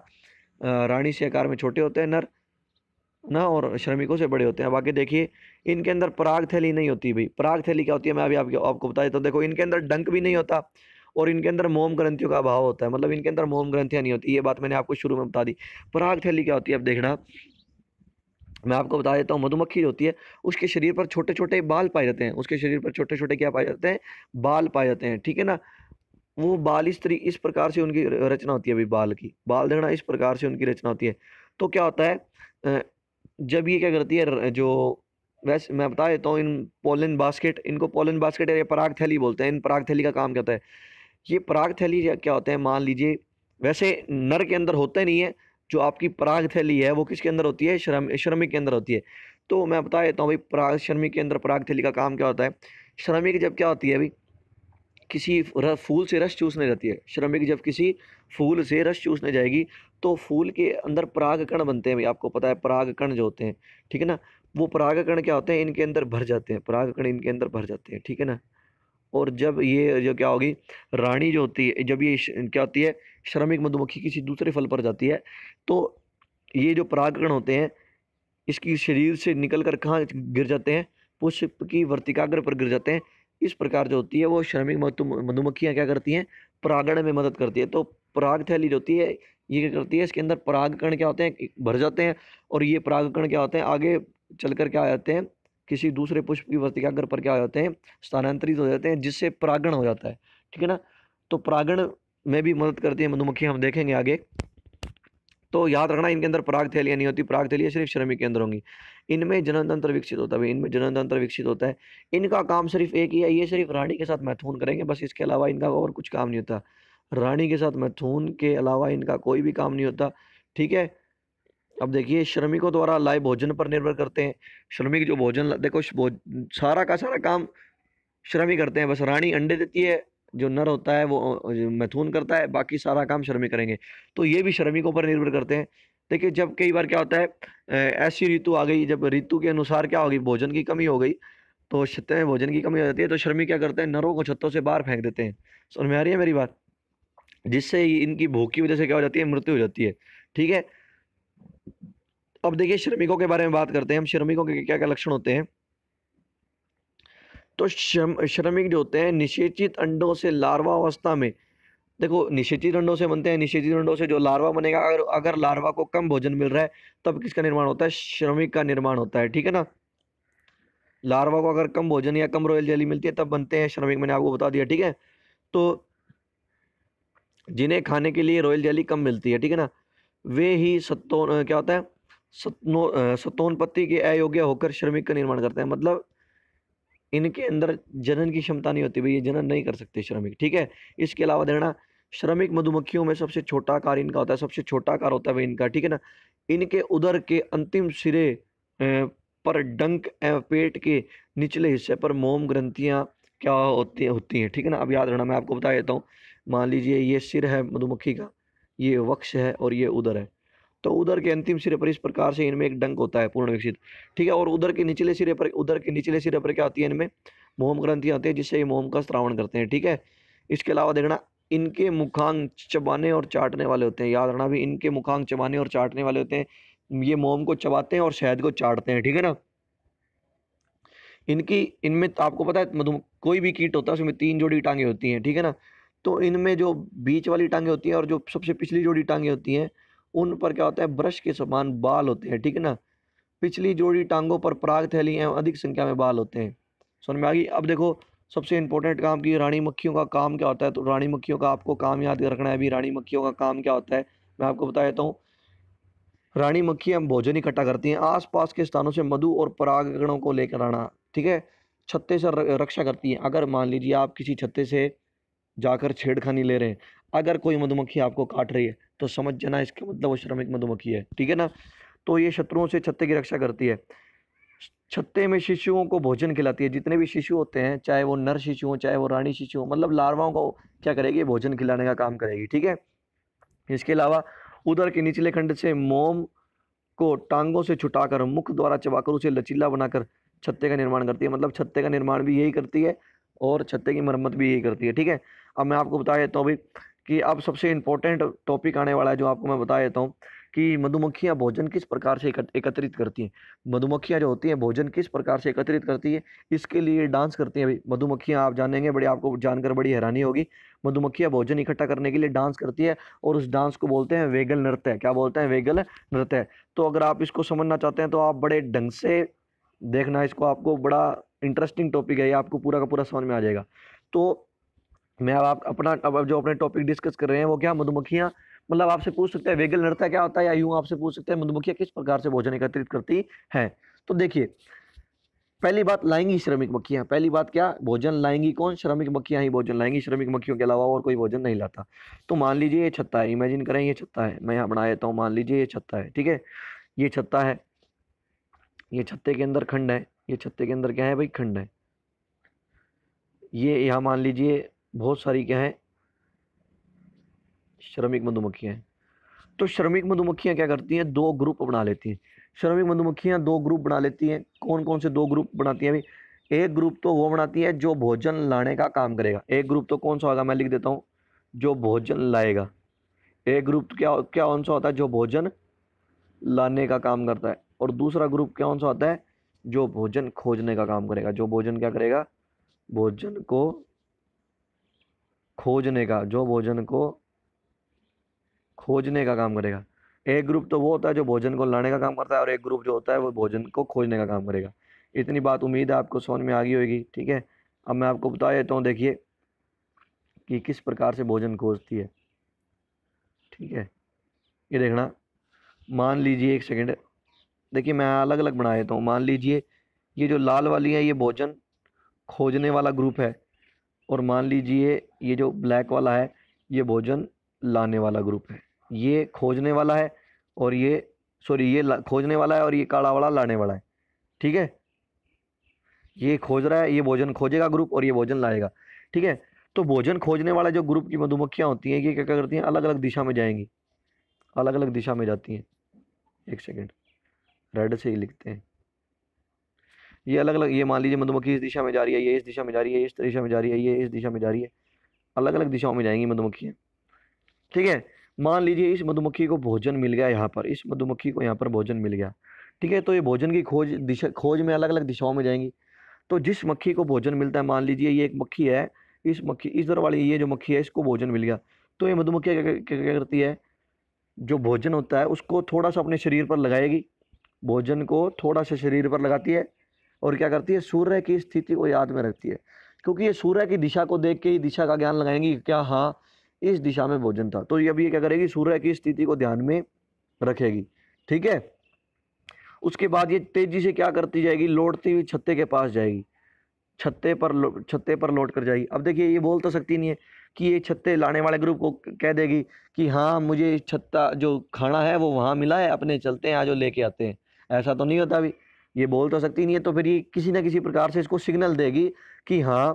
रानी से आकार में छोटे होते हैं नर ना और श्रमिकों से बड़े होते हैं बाकी देखिए इनके अंदर पराग थैली नहीं होती भाई पराग थैली क्या होती है मैं अभी आपको आपको बता देता हूँ देखो इनके अंदर डंक भी नहीं होता और इनके अंदर मोम ग्रंथियों का अभाव होता है मतलब इनके अंदर मोम ग्रंथियाँ नहीं होती ये बात मैंने आपको शुरू में बता दी पराग थैली क्या होती है अब देखना मैं आपको बता देता हूँ मधुमक्खी जो होती है उसके शरीर पर छोटे छोटे बाल पाए जाते हैं उसके शरीर पर छोटे छोटे क्या पाए जाते हैं बाल पाए जाते हैं ठीक है ना वो बाल इस तरी इस प्रकार से उनकी रचना होती है अभी बाल की बाल देखना इस प्रकार से उनकी रचना होती है तो क्या होता है जब ये क्या करती है जो वैसे मैं बता देता हूँ इन पोलन बास्केट इनको पोलन बास्केट या पराग थैली बोलते हैं इन पराग थैली का काम कहता है ये पराग थैली क्या होता है मान लीजिए वैसे नर के अंदर होते नहीं है जो आपकी पराग थैली है वो किसके अंदर होती है श्रम श्रमिक के अंदर होती है तो मैं बता देता हूँ भाई पराग श्रमिक के अंदर पराग थैली का काम क्या होता है श्रमिक जब क्या होती है भाई किसी फूल से रस चूसने जाती है श्रमिक जब किसी फूल से रस चूसने जाएगी तो फूल के अंदर परागकण बनते हैं आपको पता है परागकण जो होते हैं ठीक है ना वो परागकण क्या होते हैं इनके अंदर भर जाते हैं परागकण इनके अंदर भर जाते हैं ठीक है ना और जब ये जो क्या होगी रानी जो होती है जब ये क्या होती है श्रमिक मधुमक्खी किसी दूसरे फल पर जाती है तो ये जो परागकण होते हैं इसकी शरीर से निकल कर कहाँ गिर जाते हैं पुष्प की वर्तिकाग्र पर गिर जाते हैं इस प्रकार जो होती है वो श्रमिक मधुमक्खियाँ क्या करती हैं परागण में मदद करती है तो पराग थैली जो होती है ये क्या करती है इसके अंदर परागकण क्या होते हैं भर जाते हैं और ये परागकण क्या होते हैं आगे चल कर क्या आ जाते हैं किसी दूसरे पुष्प की वर्तिकाग्र पर क्या हो जाते हैं स्थानांतरित हो जाते हैं जिससे परागण हो जाता है ठीक है ना तो परागण में भी मदद करती है मधुमक्खी हम देखेंगे आगे तो याद रखना इनके अंदर पराग थैलियाँ नहीं होती पराग थैलियाँ सिर्फ श्रमिक के अंदर होंगी इनमें जनन तंत्र विकसित होता है इनमें जनन तंत्र विकसित होता है इनका काम सिर्फ एक ही है ये सिर्फ रानी के साथ महत्वपूर्ण करेंगे बस इसके अलावा इनका और कुछ काम नहीं होता रानी के साथ मैथून के अलावा इनका कोई भी काम नहीं होता ठीक है अब देखिए श्रमिकों द्वारा लाए भोजन पर निर्भर करते हैं श्रमिक जो भोजन देखो भोज, सारा का सारा काम श्रमिक करते हैं बस रानी अंडे देती है जो नर होता है वो मैथून करता है बाकी सारा काम श्रमिक करेंगे तो ये भी श्रमिकों पर निर्भर करते हैं देखिए जब कई बार क्या होता है ऐसी ऋतु आ गई जब ऋतु के अनुसार क्या होगी भोजन की कमी हो गई तो छत्ते में भोजन की कमी हो जाती है तो श्रमिक क्या करते हैं नरों को छत्तों से बाहर फेंक देते हैं सुन में आ रही है मेरी बात जिससे इनकी भूख की वजह से क्या हो जाती है मृत्यु हो जाती है ठीक है अब देखिए श्रमिकों के बारे में बात करते हैं हम श्रमिकों के क्या क्या लक्षण होते हैं तो श्रम श्रमिक जो होते हैं निषेचित अंडों से लार्वा अवस्था में देखो निषेचित अंडों से बनते हैं निषेचित अंडों से जो लार्वा बनेगा अगर अगर लार्वा को कम भोजन मिल रहा है तब किसका निर्माण होता है श्रमिक का निर्माण होता है ठीक है ना लार्वा को अगर कम भोजन या कम रॉयल जेली मिलती है तब बनते हैं श्रमिक मैंने आपको बता दिया ठीक है तो जिन्हें खाने के लिए रॉयल जेली कम मिलती है ठीक है ना वे ही सत्तौन क्या होता है सतनो सतोनपत्ति के अयोग्य होकर श्रमिक का निर्माण करते हैं मतलब इनके अंदर जनन की क्षमता नहीं होती भाई ये जनन नहीं कर सकते श्रमिक ठीक है इसके अलावा देना श्रमिक मधुमक्खियों में सबसे छोटा आकार इनका होता है सबसे छोटा आकार होता है इनका ठीक है ना इनके उधर के अंतिम सिरे पर डंक एवं पेट के निचले हिस्से पर मोम ग्रंथियाँ क्या होती होती हैं ठीक है ना अब याद रहना मैं आपको बता देता हूँ मान लीजिए ये सिर है मधुमक्खी का ये वक्ष है और ये उधर है तो उधर के अंतिम सिरे पर इस प्रकार से इनमें एक डंक होता है पूर्ण विकसित ठीक है और उधर के निचले सिरे पर उधर के निचले सिरे पर क्या आती है इनमें मोहम ग्रंथी आती है जिससे ये मोहम का श्रावण करते हैं ठीक है इसके अलावा देखना इनके मुखांग चबाने और चाटने वाले होते हैं याद रखना भी इनके मुखांग चबाने और चाटने वाले होते हैं ये मोम को चबाते हैं और शहद को चाटते हैं ठीक है ना इनकी इनमें तो आपको पता है मधुम कोई भी कीट होता है उसमें तीन जोड़ी टांगे होती हैं ठीक है ना तो इनमें जो बीच वाली टांगे होती हैं और जो सबसे पिछली जोड़ी टांगे होती हैं उन पर क्या होता है ब्रश के समान बाल होते हैं ठीक है ना पिछली जोड़ी टांगों पर पराग थैली है अधिक संख्या में बाल होते हैं सुन में आ गई अब देखो सबसे इंपॉर्टेंट काम की रानी मक्खियों का काम क्या होता है तो रानी मक्खियों का आपको काम याद रखना है अभी रानी मक्खियों का काम क्या होता है मैं आपको बता देता हूँ रानी मक्खियाँ भोजन इकट्ठा करती हैं आसपास के स्थानों से मधु और परागणों को लेकर आना ठीक है छत्ते से रक्षा करती हैं अगर मान लीजिए आप किसी छत्ते से जाकर छेड़खानी ले रहे हैं अगर कोई मधुमक्खी आपको काट रही है तो समझ जाना इसका मतलब वो श्रमिक मधुमक्खी है ठीक है ना तो ये शत्रुओं से छत्ते की रक्षा करती है छत्ते में शिशुओं को भोजन खिलाती है जितने भी शिशु होते हैं चाहे वो नर शिशु हो चाहे वो रानी शिशु हो मतलब लार्वाओं को क्या करेगी भोजन खिलाने का काम करेगी ठीक है इसके अलावा उधर के निचले खंड से मोम को टांगों से छुटाकर मुख द्वारा चबाकर उसे लचीला बनाकर छत्ते का निर्माण करती है मतलब छत्ते का निर्माण भी यही करती है और छत्ते की मरम्मत भी यही करती है ठीक है अब मैं आपको बता देता हूँ अभी कि अब सबसे इम्पोर्टेंट टॉपिक आने वाला है जो आपको मैं बता देता हूँ कि मधुमक्खियाँ भोजन किस प्रकार से एकत्रित करती हैं मधुमक्खियाँ जो होती हैं भोजन किस प्रकार से एकत्रित करती है इसके लिए डांस करती हैं अभी मधुमक्खियाँ आप जानेंगे बड़ी आपको जानकर बड़ी हैरानी होगी मधुमक्खियाँ भोजन इकट्ठा करने के लिए डांस करती है और उस डांस को बोलते हैं वेगल नृत्य क्या बोलते हैं वेगल नृत्य तो अगर आप इसको समझना चाहते हैं तो आप बड़े ढंग से देखना इसको आपको बड़ा इंटरेस्टिंग टॉपिक है ये आपको पूरा का पूरा समझ में आ जाएगा तो मैं अब आप अपना अब जो अपने टॉपिक डिस्कस कर रहे हैं वो क्या मधुमक्खियाँ मतलब आपसे पूछ सकते हैं वेगल नृत्य क्या होता है या यूँ आपसे पूछ सकते हैं मधुमक्खियाँ किस प्रकार से भोजन एकत्रित करती हैं तो देखिए पहली बात लाएंगी श्रमिक मक्खियाँ पहली बात क्या भोजन लाएंगी कौन श्रमिक मक्खियाँ ही भोजन लाएंगी श्रमिक मक्खियों के अलावा और कोई भोजन नहीं लाता तो मान लीजिए ये छत्ता है इमेजिन करें ये छत्ता है मैं यहाँ बना देता हूँ मान लीजिए ये छत्ता है ठीक है ये छत्ता है ये छत्ते के अंदर खंड है ये छत्ते के अंदर क्या है भाई खंड है ये यहाँ मान लीजिए बहुत सारी क्या है श्रमिक मधुमक्खियाँ हैं तो श्रमिक मधुमक्खियाँ क्या करती हैं दो ग्रुप बना लेती हैं श्रमिक मधुमक्खियाँ दो ग्रुप बना लेती हैं कौन कौन से दो ग्रुप बनाती हैं अभी एक ग्रुप तो वो बनाती है जो भोजन लाने का काम करेगा एक ग्रुप तो कौन सा होगा मैं लिख देता हूँ जो भोजन लाएगा एक ग्रुप तो क्या क्या कौन सा होता है जो भोजन लाने का काम करता है और दूसरा ग्रुप क्या कौन सा होता है जो भोजन खोजने का काम करेगा जो भोजन क्या करेगा भोजन को खोजने का जो भोजन को खोजने का काम करेगा एक ग्रुप तो वो होता है जो भोजन को लाने का काम करता है और एक ग्रुप जो होता है वो भोजन को खोजने का काम करेगा इतनी बात उम्मीद है आपको समझ में आ गई होगी ठीक है अब मैं आपको बता देता हूँ देखिए कि किस प्रकार से भोजन खोजती है ठीक है ये देखना मान लीजिए एक सेकेंड देखिए मैं अलग अलग बना देता हूँ मान लीजिए ये जो लाल वाली है ये भोजन खोजने वाला ग्रुप है और मान लीजिए ये जो ब्लैक वाला है ये भोजन लाने वाला ग्रुप है ये खोजने वाला है और ये सॉरी ये खोजने वाला है और ये काड़ा वाला लाने वाला है ठीक है ये खोज रहा है ये भोजन खोजेगा ग्रुप और ये भोजन लाएगा ठीक है तो भोजन खोजने वाला जो ग्रुप की मधुमक्खियाँ होती हैं ये क्या क्या करती हैं अलग अलग दिशा में जाएंगी अलग अलग दिशा में जाती हैं एक सेकेंड रेड से ही लिखते हैं ये अलग अलग ये मान लीजिए मधुमक्खी इस दिशा में जा रही है ये इस दिशा में जा रही है इस दिशा में जा रही है ये इस दिशा में जा रही है अलग अलग दिशाओं में जाएंगी मधुमक्खियाँ ठीक है मान लीजिए इस मधुमक्खी को भोजन मिल गया यहाँ पर इस मधुमक्खी को यहाँ पर भोजन मिल गया ठीक है तो ये भोजन की खोज दिशा खोज में अलग अलग दिशाओं में जाएंगी तो जिस मक्खी को भोजन मिलता है मान लीजिए ये एक मक्खी है इस मक्खी इस दर वाली ये जो मक्खी है इसको भोजन मिल गया तो ये मधुमक्खी क्या, क्या करती है जो भोजन होता है उसको थोड़ा सा अपने शरीर पर लगाएगी भोजन को थोड़ा सा शरीर पर लगाती है और क्या करती है सूर्य की स्थिति को याद में रखती है क्योंकि ये सूर्य की दिशा को देख के ही दिशा का ज्ञान लगाएंगी क्या हाँ इस दिशा में भोजन था तो ये अब ये क्या करेगी सूर्य की स्थिति को ध्यान में रखेगी ठीक है उसके बाद ये तेजी से क्या करती जाएगी लौटती हुई छत्ते के पास जाएगी छत्ते पर छत्ते पर लौट कर जाएगी अब देखिए ये बोल तो सकती नहीं है कि ये छत्ते लाने वाले ग्रुप को कह देगी कि हाँ मुझे छत्ता जो खाना है वो वहाँ मिला है अपने चलते हैं आज वो लेके आते हैं ऐसा तो नहीं होता अभी ये बोल तो सकती नहीं है तो फिर ये किसी ना किसी प्रकार से इसको सिग्नल देगी कि हाँ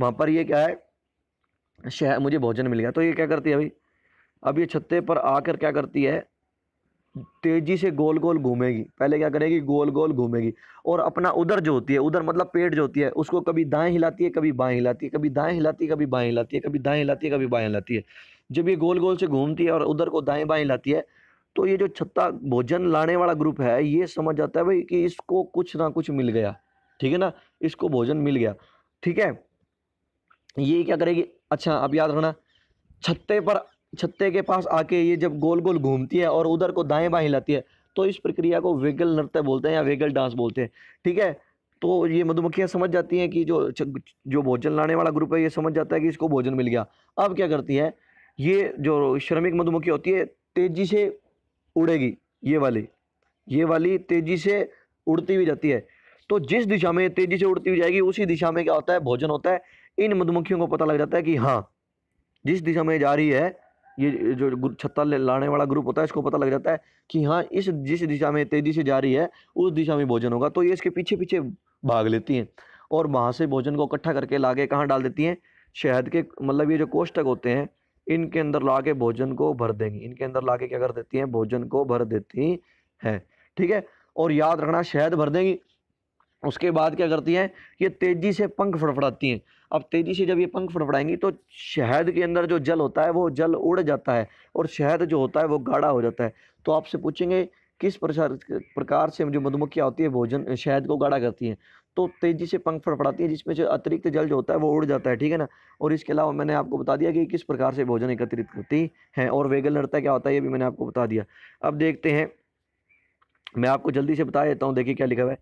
वहाँ पर ये क्या है शह मुझे भोजन मिल गया तो ये क्या करती है अभी अब ये छत्ते पर आकर क्या करती है तेजी से गोल गोल घूमेगी पहले क्या करेगी गोल गोल घूमेगी और अपना उधर जो होती है उधर मतलब पेट जो होती है उसको कभी दाएं हिलाती है कभी बाएं हिलाती है कभी दाएं हिलाती है कभी बाएं हिलाती है कभी दाएं हिलाती है कभी बाएं हिलाती है जब ये गोल गोल से घूमती है और उधर को दाएं बाएं हिलाती है तो ये जो छत्ता भोजन लाने वाला ग्रुप है ये समझ जाता है भाई कि इसको कुछ ना कुछ मिल गया ठीक है ना इसको भोजन मिल गया ठीक है ये क्या करेगी अच्छा अब याद रखना छत्ते पर छत्ते के पास आके ये जब गोल गोल घूमती है और उधर को दाएं बाएं हिलाती है तो इस प्रक्रिया को वेगल नृत्य बोलते हैं या वेगल डांस बोलते हैं ठीक है तो ये मधुमक्खियाँ समझ जाती हैं कि जो जो भोजन लाने वाला ग्रुप है ये समझ जाता है कि इसको भोजन मिल गया अब क्या करती है ये जो श्रमिक मधुमक्खी होती है तेज़ी से उड़ेगी ये वाली ये वाली तेज़ी से उड़ती हुई जाती है तो जिस दिशा में तेज़ी से उड़ती हुई जाएगी उसी दिशा में क्या होता है भोजन होता है इन मधुमक्खियों को पता लग जाता है कि हाँ जिस दिशा में जा रही है ये जो छत्ता लाने वाला ग्रुप होता है इसको पता लग जाता है कि हाँ इस जिस दिशा में तेज़ी से जा रही है उस दिशा में भोजन होगा तो ये इसके पीछे पीछे भाग लेती हैं और वहाँ से भोजन को इकट्ठा करके ला के कहाँ डाल देती हैं शहद के मतलब ये जो कोष्टक होते हैं इनके अंदर ला के भोजन को भर देंगी इनके अंदर ला के क्या कर देती हैं भोजन को भर देती हैं ठीक है और याद रखना शहद भर देंगी उसके बाद क्या करती हैं ये तेज़ी से पंख फड़फड़ाती हैं अब तेज़ी से जब ये पंख फड़फड़ाएंगी तो शहद के अंदर जो जल होता है वो जल उड़ जाता है और शहद जो होता है वो गाढ़ा हो जाता है तो आपसे पूछेंगे किस प्रकार प्रकार से जो मधुमक्खियाँ होती है भोजन शहद को गाढ़ा करती हैं तो तेज़ी से पंख फड़फड़ाती है जिसमें जो अतिरिक्त जल जो होता है वो उड़ जाता है ठीक है ना और इसके अलावा मैंने आपको बता दिया कि किस प्रकार से भोजन एकत्रित करती है और वेगल नृत्य क्या होता है ये भी मैंने आपको बता दिया अब देखते हैं मैं आपको जल्दी से बता देता हूँ देखिए क्या लिखा हुआ है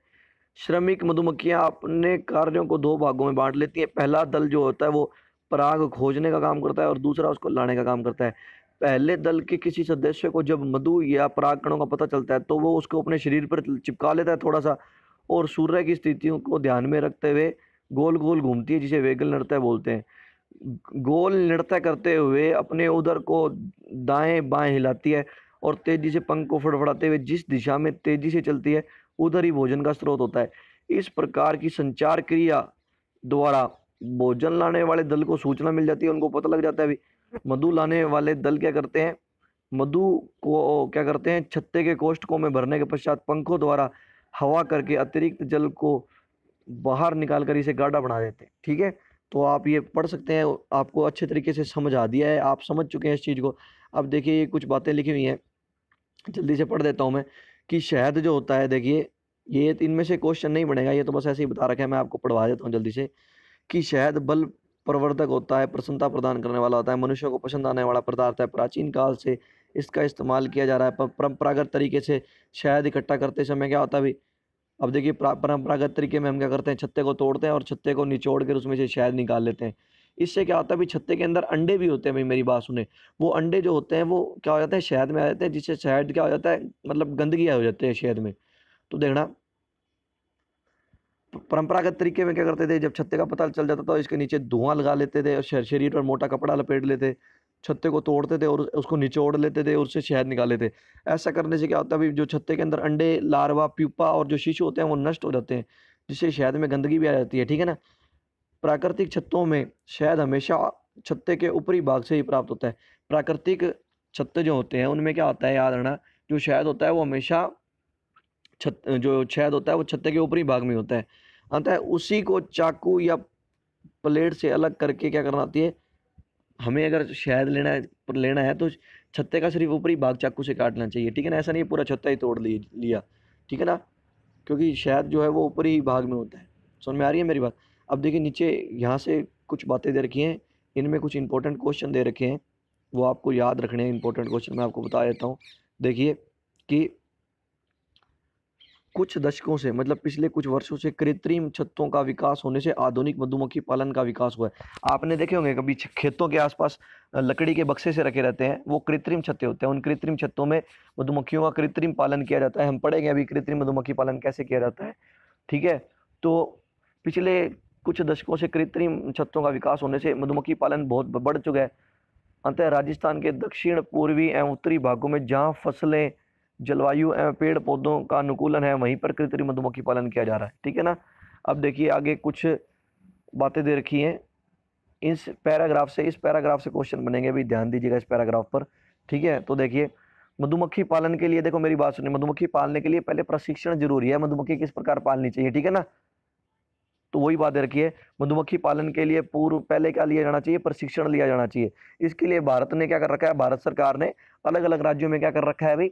श्रमिक मधुमक्खियाँ अपने कार्यों को दो भागों में बांट लेती हैं पहला दल जो होता है वो पराग खोजने का काम करता है और दूसरा उसको लाने का काम करता है पहले दल के किसी सदस्य को जब मधु या पराग कणों का पता चलता है तो वो उसको अपने शरीर पर चिपका लेता है थोड़ा सा और सूर्य की स्थितियों को ध्यान में रखते हुए गोल गोल घूमती है जिसे वेगल नृत्य बोलते हैं गोल नृत्य करते हुए अपने उधर को दाएं बाएं हिलाती है और तेजी से पंख को फड़फड़ाते हुए जिस दिशा में तेजी से चलती है उधर ही भोजन का स्रोत होता है इस प्रकार की संचार क्रिया द्वारा भोजन लाने वाले दल को सूचना मिल जाती है उनको पता लग जाता है अभी मधु लाने वाले दल क्या करते हैं मधु को क्या करते हैं छत्ते के कोष्ठकों में भरने के पश्चात पंखों द्वारा हवा करके अतिरिक्त जल को बाहर निकाल कर इसे गाढ़ा बना देते हैं ठीक है तो आप ये पढ़ सकते हैं आपको अच्छे तरीके से समझ आ दिया है आप समझ चुके हैं इस चीज़ को अब देखिए ये कुछ बातें लिखी हुई हैं जल्दी से पढ़ देता हूँ मैं कि शहद जो होता है देखिए ये इनमें से क्वेश्चन नहीं बनेगा ये तो बस ऐसे ही बता रखा है मैं आपको पढ़वा देता हूँ जल्दी से कि शहद बल प्रवर्धक होता है प्रसन्नता प्रदान करने वाला होता है मनुष्य को पसंद आने वाला पदार्थ है प्राचीन काल से इसका इस्तेमाल किया जा रहा है परंपरागत तरीके से शहद इकट्ठा करते समय क्या होता है अभी अब देखिए परंपरागत तरीके में हम क्या करते हैं छत्ते को तोड़ते हैं और छत्ते को निचोड़ कर उसमें से शहद निकाल लेते हैं इससे क्या होता है भाई छत्ते के अंदर अंडे भी होते हैं भाई मेरी बात सुने वो अंडे जो होते हैं वो क्या हो जाते हैं शहद में आ जाते हैं जिससे शहद क्या हो जाता है मतलब गंदगी हो जाती है शहद में तो देखना परंपरागत तरीके में क्या करते थे जब छत्ते का पता चल जाता था तो इसके नीचे धुआं लगा लेते थे और शरीर पर मोटा कपड़ा लपेट लेते छत्ते को तोड़ते थे और उसको निचोड़ लेते थे और उससे शहद निकाले थे ऐसा करने से क्या होता है भी जो छत्ते के अंदर अंडे लार्वा प्यूपा और जो शिशु होते हैं वो नष्ट हो जाते हैं जिससे शहद में गंदगी भी आ जाती है ठीक है ना प्राकृतिक छत्तों में शहद हमेशा छत्ते के ऊपरी भाग से ही प्राप्त होता है प्राकृतिक छत्ते जो होते हैं उनमें क्या होता है याद रहना जो शहद होता है वो हमेशा छत जो शहद होता है वो छत्ते के ऊपरी भाग में होता है अतः उसी को चाकू या प्लेट से अलग करके क्या करना आती है हमें अगर शहद लेना है लेना है तो छत्ते का सिर्फ ऊपरी भाग चाकू से काटना चाहिए ठीक है ना ऐसा नहीं पूरा छत्ता ही तोड़ लिया ठीक है ना क्योंकि शहद जो है वो ऊपरी भाग में होता है सुन में आ रही है मेरी बात अब देखिए नीचे यहाँ से कुछ बातें दे रखी हैं इनमें कुछ इंपॉर्टेंट क्वेश्चन दे रखे हैं वो आपको याद रखने हैं इंपॉर्टेंट क्वेश्चन मैं आपको बता देता हूँ देखिए कि कुछ दशकों से मतलब पिछले कुछ वर्षों से कृत्रिम छतों का विकास होने से आधुनिक मधुमक्खी पालन का विकास हुआ है आपने देखे होंगे कभी खेतों के आसपास लकड़ी के बक्से से रखे रहते हैं वो कृत्रिम छतें होते हैं उन कृत्रिम छतों में मधुमक्खियों का कृत्रिम पालन किया जाता है हम पढ़ेंगे अभी कृत्रिम मधुमक्खी पालन कैसे किया जाता है ठीक है तो पिछले कुछ दशकों से कृत्रिम छतों का विकास होने से मधुमक्खी पालन बहुत बढ़ चुका है अंतः राजस्थान के दक्षिण पूर्वी एवं उत्तरी भागों में जहाँ फसलें जलवायु एवं पेड़ पौधों का अनुकूलन है वहीं पर कृत्रिम मधुमक्खी पालन किया जा रहा है ठीक है ना अब देखिए आगे कुछ बातें दे रखी हैं इस पैराग्राफ से इस पैराग्राफ से क्वेश्चन बनेंगे भी ध्यान दीजिएगा इस पैराग्राफ पर ठीक है तो देखिए मधुमक्खी पालन के लिए देखो मेरी बात सुनिए मधुमक्खी पालने के लिए पहले प्रशिक्षण जरूरी है मधुमक्खी किस प्रकार पालनी चाहिए ठीक है ना तो वही बात रखिए मधुमक्खी पालन के लिए पूर्व पहले क्या लिया जाना चाहिए प्रशिक्षण लिया जाना चाहिए इसके लिए भारत ने क्या कर रखा है भारत सरकार ने अलग अलग राज्यों में क्या कर रखा है भाई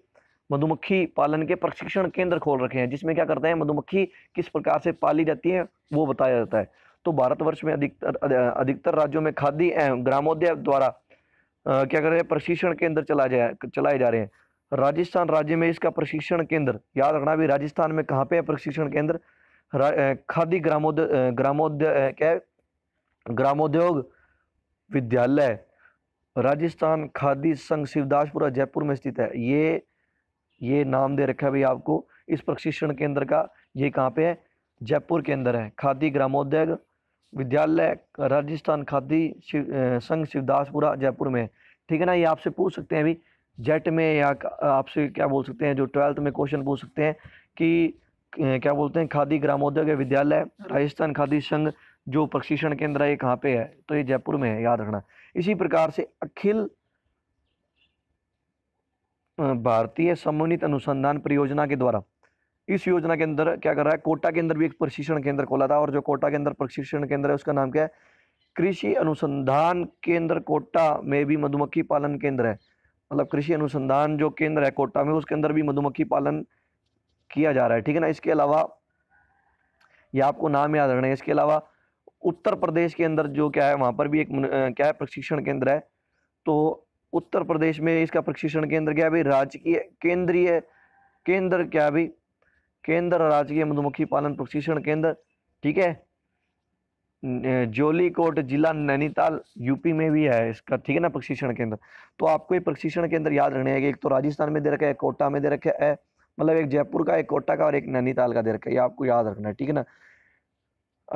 मधुमक्खी पालन के प्रशिक्षण केंद्र खोल रखे हैं जिसमें क्या करते हैं मधुमक्खी किस प्रकार से पाली जाती है वो बताया जाता है तो भारतवर्ष में अधिकतर अधिकतर राज्यों में खादी ग्रामोद्योग द्वारा क्या कर रहे हैं प्रशिक्षण केंद्र चला जाए चलाए जा रहे हैं राजस्थान राज्य में इसका प्रशिक्षण केंद्र याद रखना भी राजस्थान में कहाँ पे है प्रशिक्षण केंद्र खादी ग्रामोद ग्रामोद्योग क्या ग्रामोद्योग विद्यालय राजस्थान खादी संघ शिवदासपुरा जयपुर में स्थित है ये ये नाम दे रखा है भाई आपको इस प्रशिक्षण केंद्र का ये कहाँ पे है जयपुर के अंदर है खादी ग्रामोद्योग विद्यालय राजस्थान खादी शिव संघ शिवदासपुरा जयपुर में ठीक है ना ये आपसे पूछ सकते हैं अभी जेट में या आपसे क्या बोल सकते हैं जो ट्वेल्थ में क्वेश्चन पूछ सकते हैं कि क्या बोलते हैं खादी ग्रामोद्योग विद्यालय राजस्थान खादी संघ जो प्रशिक्षण केंद्र है ये कहाँ पे है तो ये जयपुर में है याद रखना इसी प्रकार से अखिल भारतीय समन्वित अनुसंधान परियोजना के द्वारा इस योजना के अंदर क्या कर रहा है कोटा के अंदर भी एक प्रशिक्षण केंद्र खोला था और जो कोटा के अंदर प्रशिक्षण केंद्र है उसका नाम क्या है कृषि अनुसंधान केंद्र कोटा में भी मधुमक्खी पालन केंद्र है मतलब कृषि अनुसंधान जो केंद्र है कोटा में उसके अंदर भी मधुमक्खी पालन किया जा रहा है ठीक है ना इसके अलावा ये आपको नाम याद रखना है इसके अलावा उत्तर प्रदेश के अंदर जो क्या है वहाँ पर भी एक क्या है प्रशिक्षण केंद्र है तो उत्तर प्रदेश में इसका प्रशिक्षण केंद्र क्या भी राजकीय केंद्रीय केंद्र क्या भी केंद्र राजकीय मधुमक्खी पालन प्रशिक्षण केंद्र ठीक है जोलीकोट जिला नैनीताल यूपी में भी है इसका ठीक है ना प्रशिक्षण केंद्र तो आपको ये प्रशिक्षण केंद्र याद रखने हैं कि एक तो राजस्थान में दे रखा है कोटा में दे रखा है मतलब एक जयपुर का एक कोटा का और एक नैनीताल का दे रखा है ये आपको याद रखना है ठीक है ना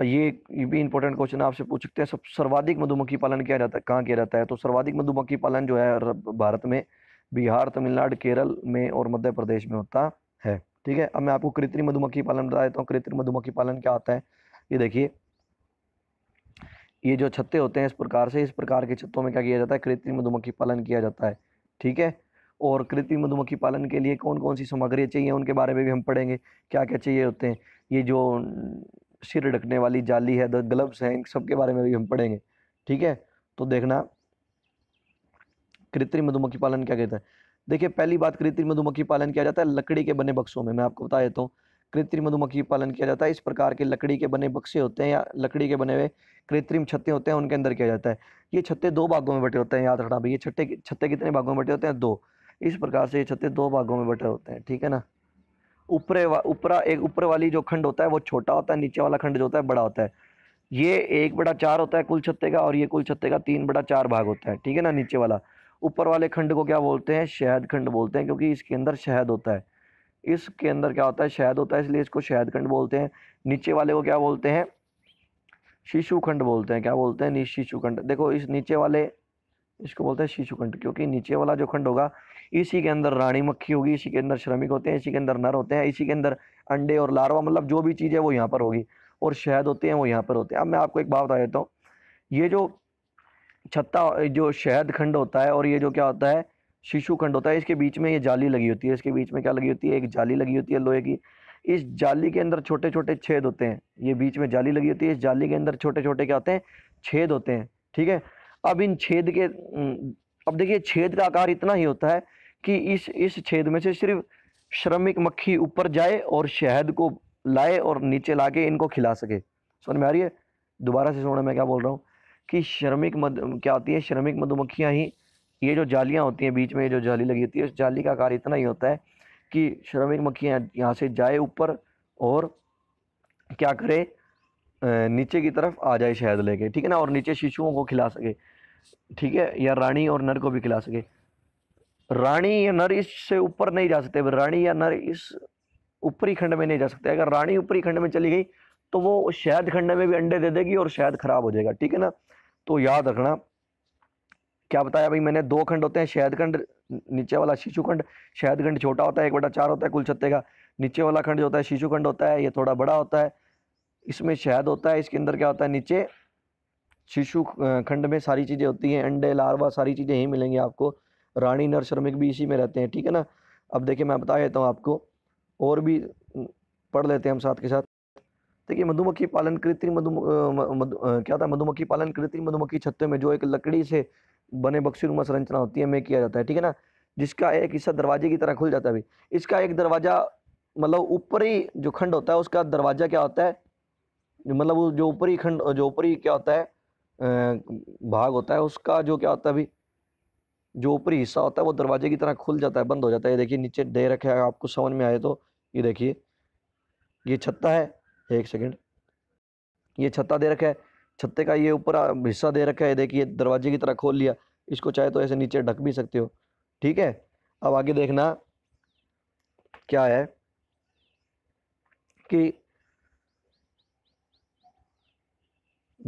ये ये भी इंपॉर्टेंट क्वेश्चन आपसे पूछ सकते हैं सब सर्वाधिक मधुमक्खी पालन किया जाता है कहाँ किया जाता है तो सर्वाधिक मधुमक्खी पालन जो है भारत में बिहार तमिलनाडु केरल में और मध्य प्रदेश में होता है ठीक है अब मैं आपको कृत्रिम मधुमक्खी पालन बता देता हूँ कृत्रिम मधुमक्खी पालन क्या होता है ये देखिए ये जो छत्ते होते हैं इस प्रकार से इस प्रकार के छत्तों में क्या किया जाता है कृत्रिम मधुमक्खी पालन किया जाता है ठीक है और कृत्रिम मधुमक्खी पालन के लिए कौन कौन सी सामग्रियाँ चाहिए उनके बारे में भी हम पढ़ेंगे क्या क्या चाहिए होते हैं ये जो सिर ढकने वाली जाली है द ग्लव्स हैं इन सब के बारे में भी हम पढ़ेंगे ठीक है तो देखना कृत्रिम मधुमक्खी पालन क्या कहता है देखिए पहली बात कृत्रिम मधुमक्खी पालन किया जाता है लकड़ी के बने बक्सों में मैं आपको बता देता हूँ कृत्रिम मधुमक्खी पालन किया जाता है इस प्रकार के लकड़ी के बने बक्से होते हैं या लकड़ी के बने हुए कृत्रिम छत्ते होते हैं उनके अंदर किया जाता है ये छत्ते दो भागों में बटे होते हैं याद रखना भाई ये छत्ते छत्ते कितने भागों में बटे होते हैं दो इस प्रकार से ये छत्ते दो भागों में बटे होते हैं ठीक है ना ऊपरे ऊपरा एक ऊपर वाली जो खंड होता है वो छोटा होता है नीचे वाला खंड जो होता है बड़ा होता है ये एक बड़ा चार होता है कुल छत्ते का और ये कुल छत्ते का तीन बड़ा चार भाग होता है ठीक है ना नीचे वाला ऊपर वाले खंड को क्या बोलते हैं शहद खंड बोलते हैं क्योंकि इसके अंदर शहद होता है इसके अंदर क्या होता है शहद होता है इसलिए इसको शहद खंड बोलते हैं नीचे वाले को क्या बोलते हैं खंड बोलते हैं क्या बोलते हैं खंड देखो इस नीचे वाले इसको बोलते हैं खंड क्योंकि नीचे वाला जो खंड होगा इसी के अंदर रानी मक्खी होगी इसी के अंदर श्रमिक होते हैं इसी के अंदर नर होते हैं इसी के अंदर अंडे और लार्वा मतलब जो भी चीज़ है वो यहाँ पर होगी और शहद होते हैं वो यहाँ पर होते हैं अब मैं आपको एक बात बता देता हूँ ये जो छत्ता जो शहद खंड होता है और ये जो क्या होता है शिशु खंड होता है इसके बीच में ये जाली लगी होती है इसके बीच में क्या लगी होती है एक जाली लगी होती है लोहे की इस जाली के अंदर छोटे छोटे छेद होते हैं ये बीच में जाली लगी होती है इस जाली के अंदर छोटे छोटे क्या होते हैं छेद होते हैं ठीक है अब इन छेद के अब देखिए छेद का आकार इतना ही होता है कि इस इस छेद में से सिर्फ श्रमिक मक्खी ऊपर जाए और शहद को लाए और नीचे ला के इनको खिला सके सुन में आ रही है दोबारा से सुनो मैं क्या बोल रहा हूँ कि श्रमिक मध क्या होती है श्रमिक मधुमक्खियाँ ही ये जो जालियाँ होती हैं बीच में ये जो जाली लगी होती है उस जाली का आकार इतना ही होता है कि श्रमिक मक्खियाँ यहाँ से जाए ऊपर और क्या करे नीचे की तरफ आ जाए शहद लेके ठीक है ना और नीचे शिशुओं को खिला सके ठीक है या रानी और नर को भी खिला सके रानी या नर इससे ऊपर नहीं जा सकते रानी या नर इस ऊपरी खंड में नहीं जा सकते अगर रानी ऊपरी खंड में चली गई तो वो शहद खंड में भी अंडे दे देगी और शहद खराब हो जाएगा ठीक है ना तो याद रखना क्या बताया भाई मैंने दो खंड होते हैं शहद खंड नीचे वाला शिशु खंड शहद खंड छोटा होता है एक बटा चार होता है कुल छत्ते का नीचे वाला खंड जो होता है शिशु खंड होता है ये थोड़ा बड़ा होता है इसमें शहद होता है इसके अंदर क्या होता है नीचे शिशु खंड में सारी चीज़ें होती हैं अंडे लार्वा सारी चीज़ें यहीं मिलेंगी आपको रानी नर श्रमिक भी इसी में रहते हैं ठीक है ना अब देखिए मैं बता देता हूँ आपको और भी पढ़ लेते हैं हम साथ के साथ देखिए मधुमक्खी पालन कृत्रिम मधु क्या था मधुमक्खी पालन कृत्रिम मधुमक्खी छत्ते में जो एक लकड़ी से बने बक्सीनुमा संरचना होती है में किया जाता है ठीक है ना जिसका एक हिस्सा दरवाजे की तरह खुल जाता है अभी इसका एक दरवाज़ा मतलब ऊपरी जो खंड होता है उसका दरवाज़ा क्या होता है मतलब जो ऊपरी खंड जो ऊपरी क्या होता है भाग होता है उसका जो क्या होता है अभी जो ऊपरी हिस्सा होता है वो दरवाजे की तरह खुल जाता है बंद हो जाता है ये देखिए नीचे दे रखे है आपको समझ में आए तो ये देखिए ये छत्ता है एक सेकेंड ये छत्ता दे रखा है छत्ते का ये ऊपर हिस्सा दे रखा है देखिए दरवाजे की तरह खोल लिया इसको चाहे तो ऐसे नीचे ढक भी सकते हो ठीक है अब आगे देखना क्या है कि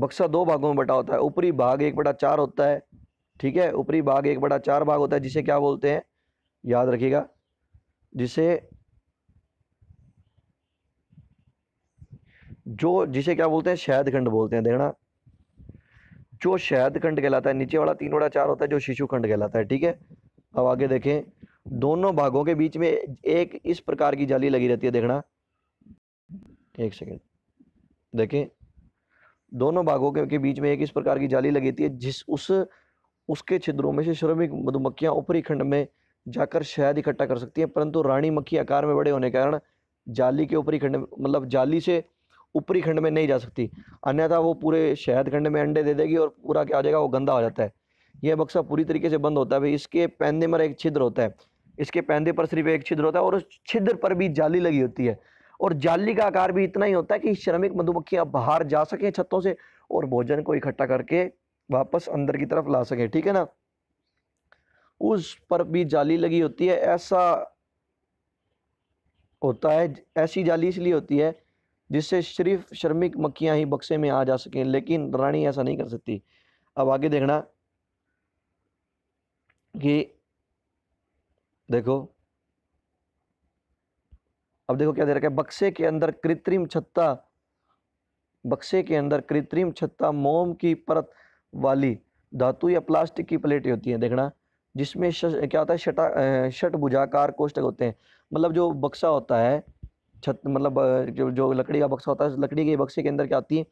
बक्सा दो भागों में बटा होता है ऊपरी भाग एक बटा चार होता है ठीक है ऊपरी भाग एक बड़ा चार भाग होता है जिसे क्या बोलते हैं याद रखिएगा जिसे जो जिसे क्या बोलते हैं शहद खंड बोलते हैं देखना जो शहद खंड कहलाता है नीचे वाला तीन बड़ा चार होता है जो शिशु खंड कहलाता है ठीक है अब आगे देखें दोनों भागों के बीच में एक इस प्रकार की जाली लगी रहती है देखना एक सेकेंड देखें दोनों भागों के बीच में एक इस प्रकार की जाली लगी रहती है जिस उस उसके छिद्रों में से श्रमिक मधुमक्खियाँ ऊपरी खंड में जाकर शहद इकट्ठा कर सकती हैं परंतु रानी मक्खी आकार में बड़े होने के कारण जाली के ऊपरी खंड मतलब जाली से ऊपरी खंड में नहीं जा सकती अन्यथा वो पूरे शहद खंड में अंडे दे देगी और पूरा क्या हो जाएगा वो गंदा हो जाता है यह बक्सा पूरी तरीके से बंद होता है भाई इसके पैंदे पर एक छिद्र होता है इसके पैंदे पर सिर्फ एक छिद्र होता है और उस छिद्र पर भी जाली लगी होती है और जाली का आकार भी इतना ही होता है कि श्रमिक मधुमक्खियाँ बाहर जा सकें छतों से और भोजन को इकट्ठा करके वापस अंदर की तरफ ला सकें ठीक है ना उस पर भी जाली लगी होती है ऐसा होता है ऐसी जाली इसलिए होती है जिससे सिर्फ श्रमिक मक्खियां ही बक्से में आ जा सकें लेकिन रानी ऐसा नहीं कर सकती अब आगे देखना कि देखो अब देखो क्या दे रखा है बक्से के अंदर कृत्रिम छत्ता बक्से के अंदर कृत्रिम छत्ता मोम की परत वाली धातु या प्लास्टिक की प्लेटें होती हैं देखना जिसमें क्या होता है शटा शट भुजाकार कोष्टक होते हैं मतलब जो बक्सा होता है छत मतलब जो जो लकड़ी का बक्सा होता है लकड़ी के बक्से के अंदर क्या होती है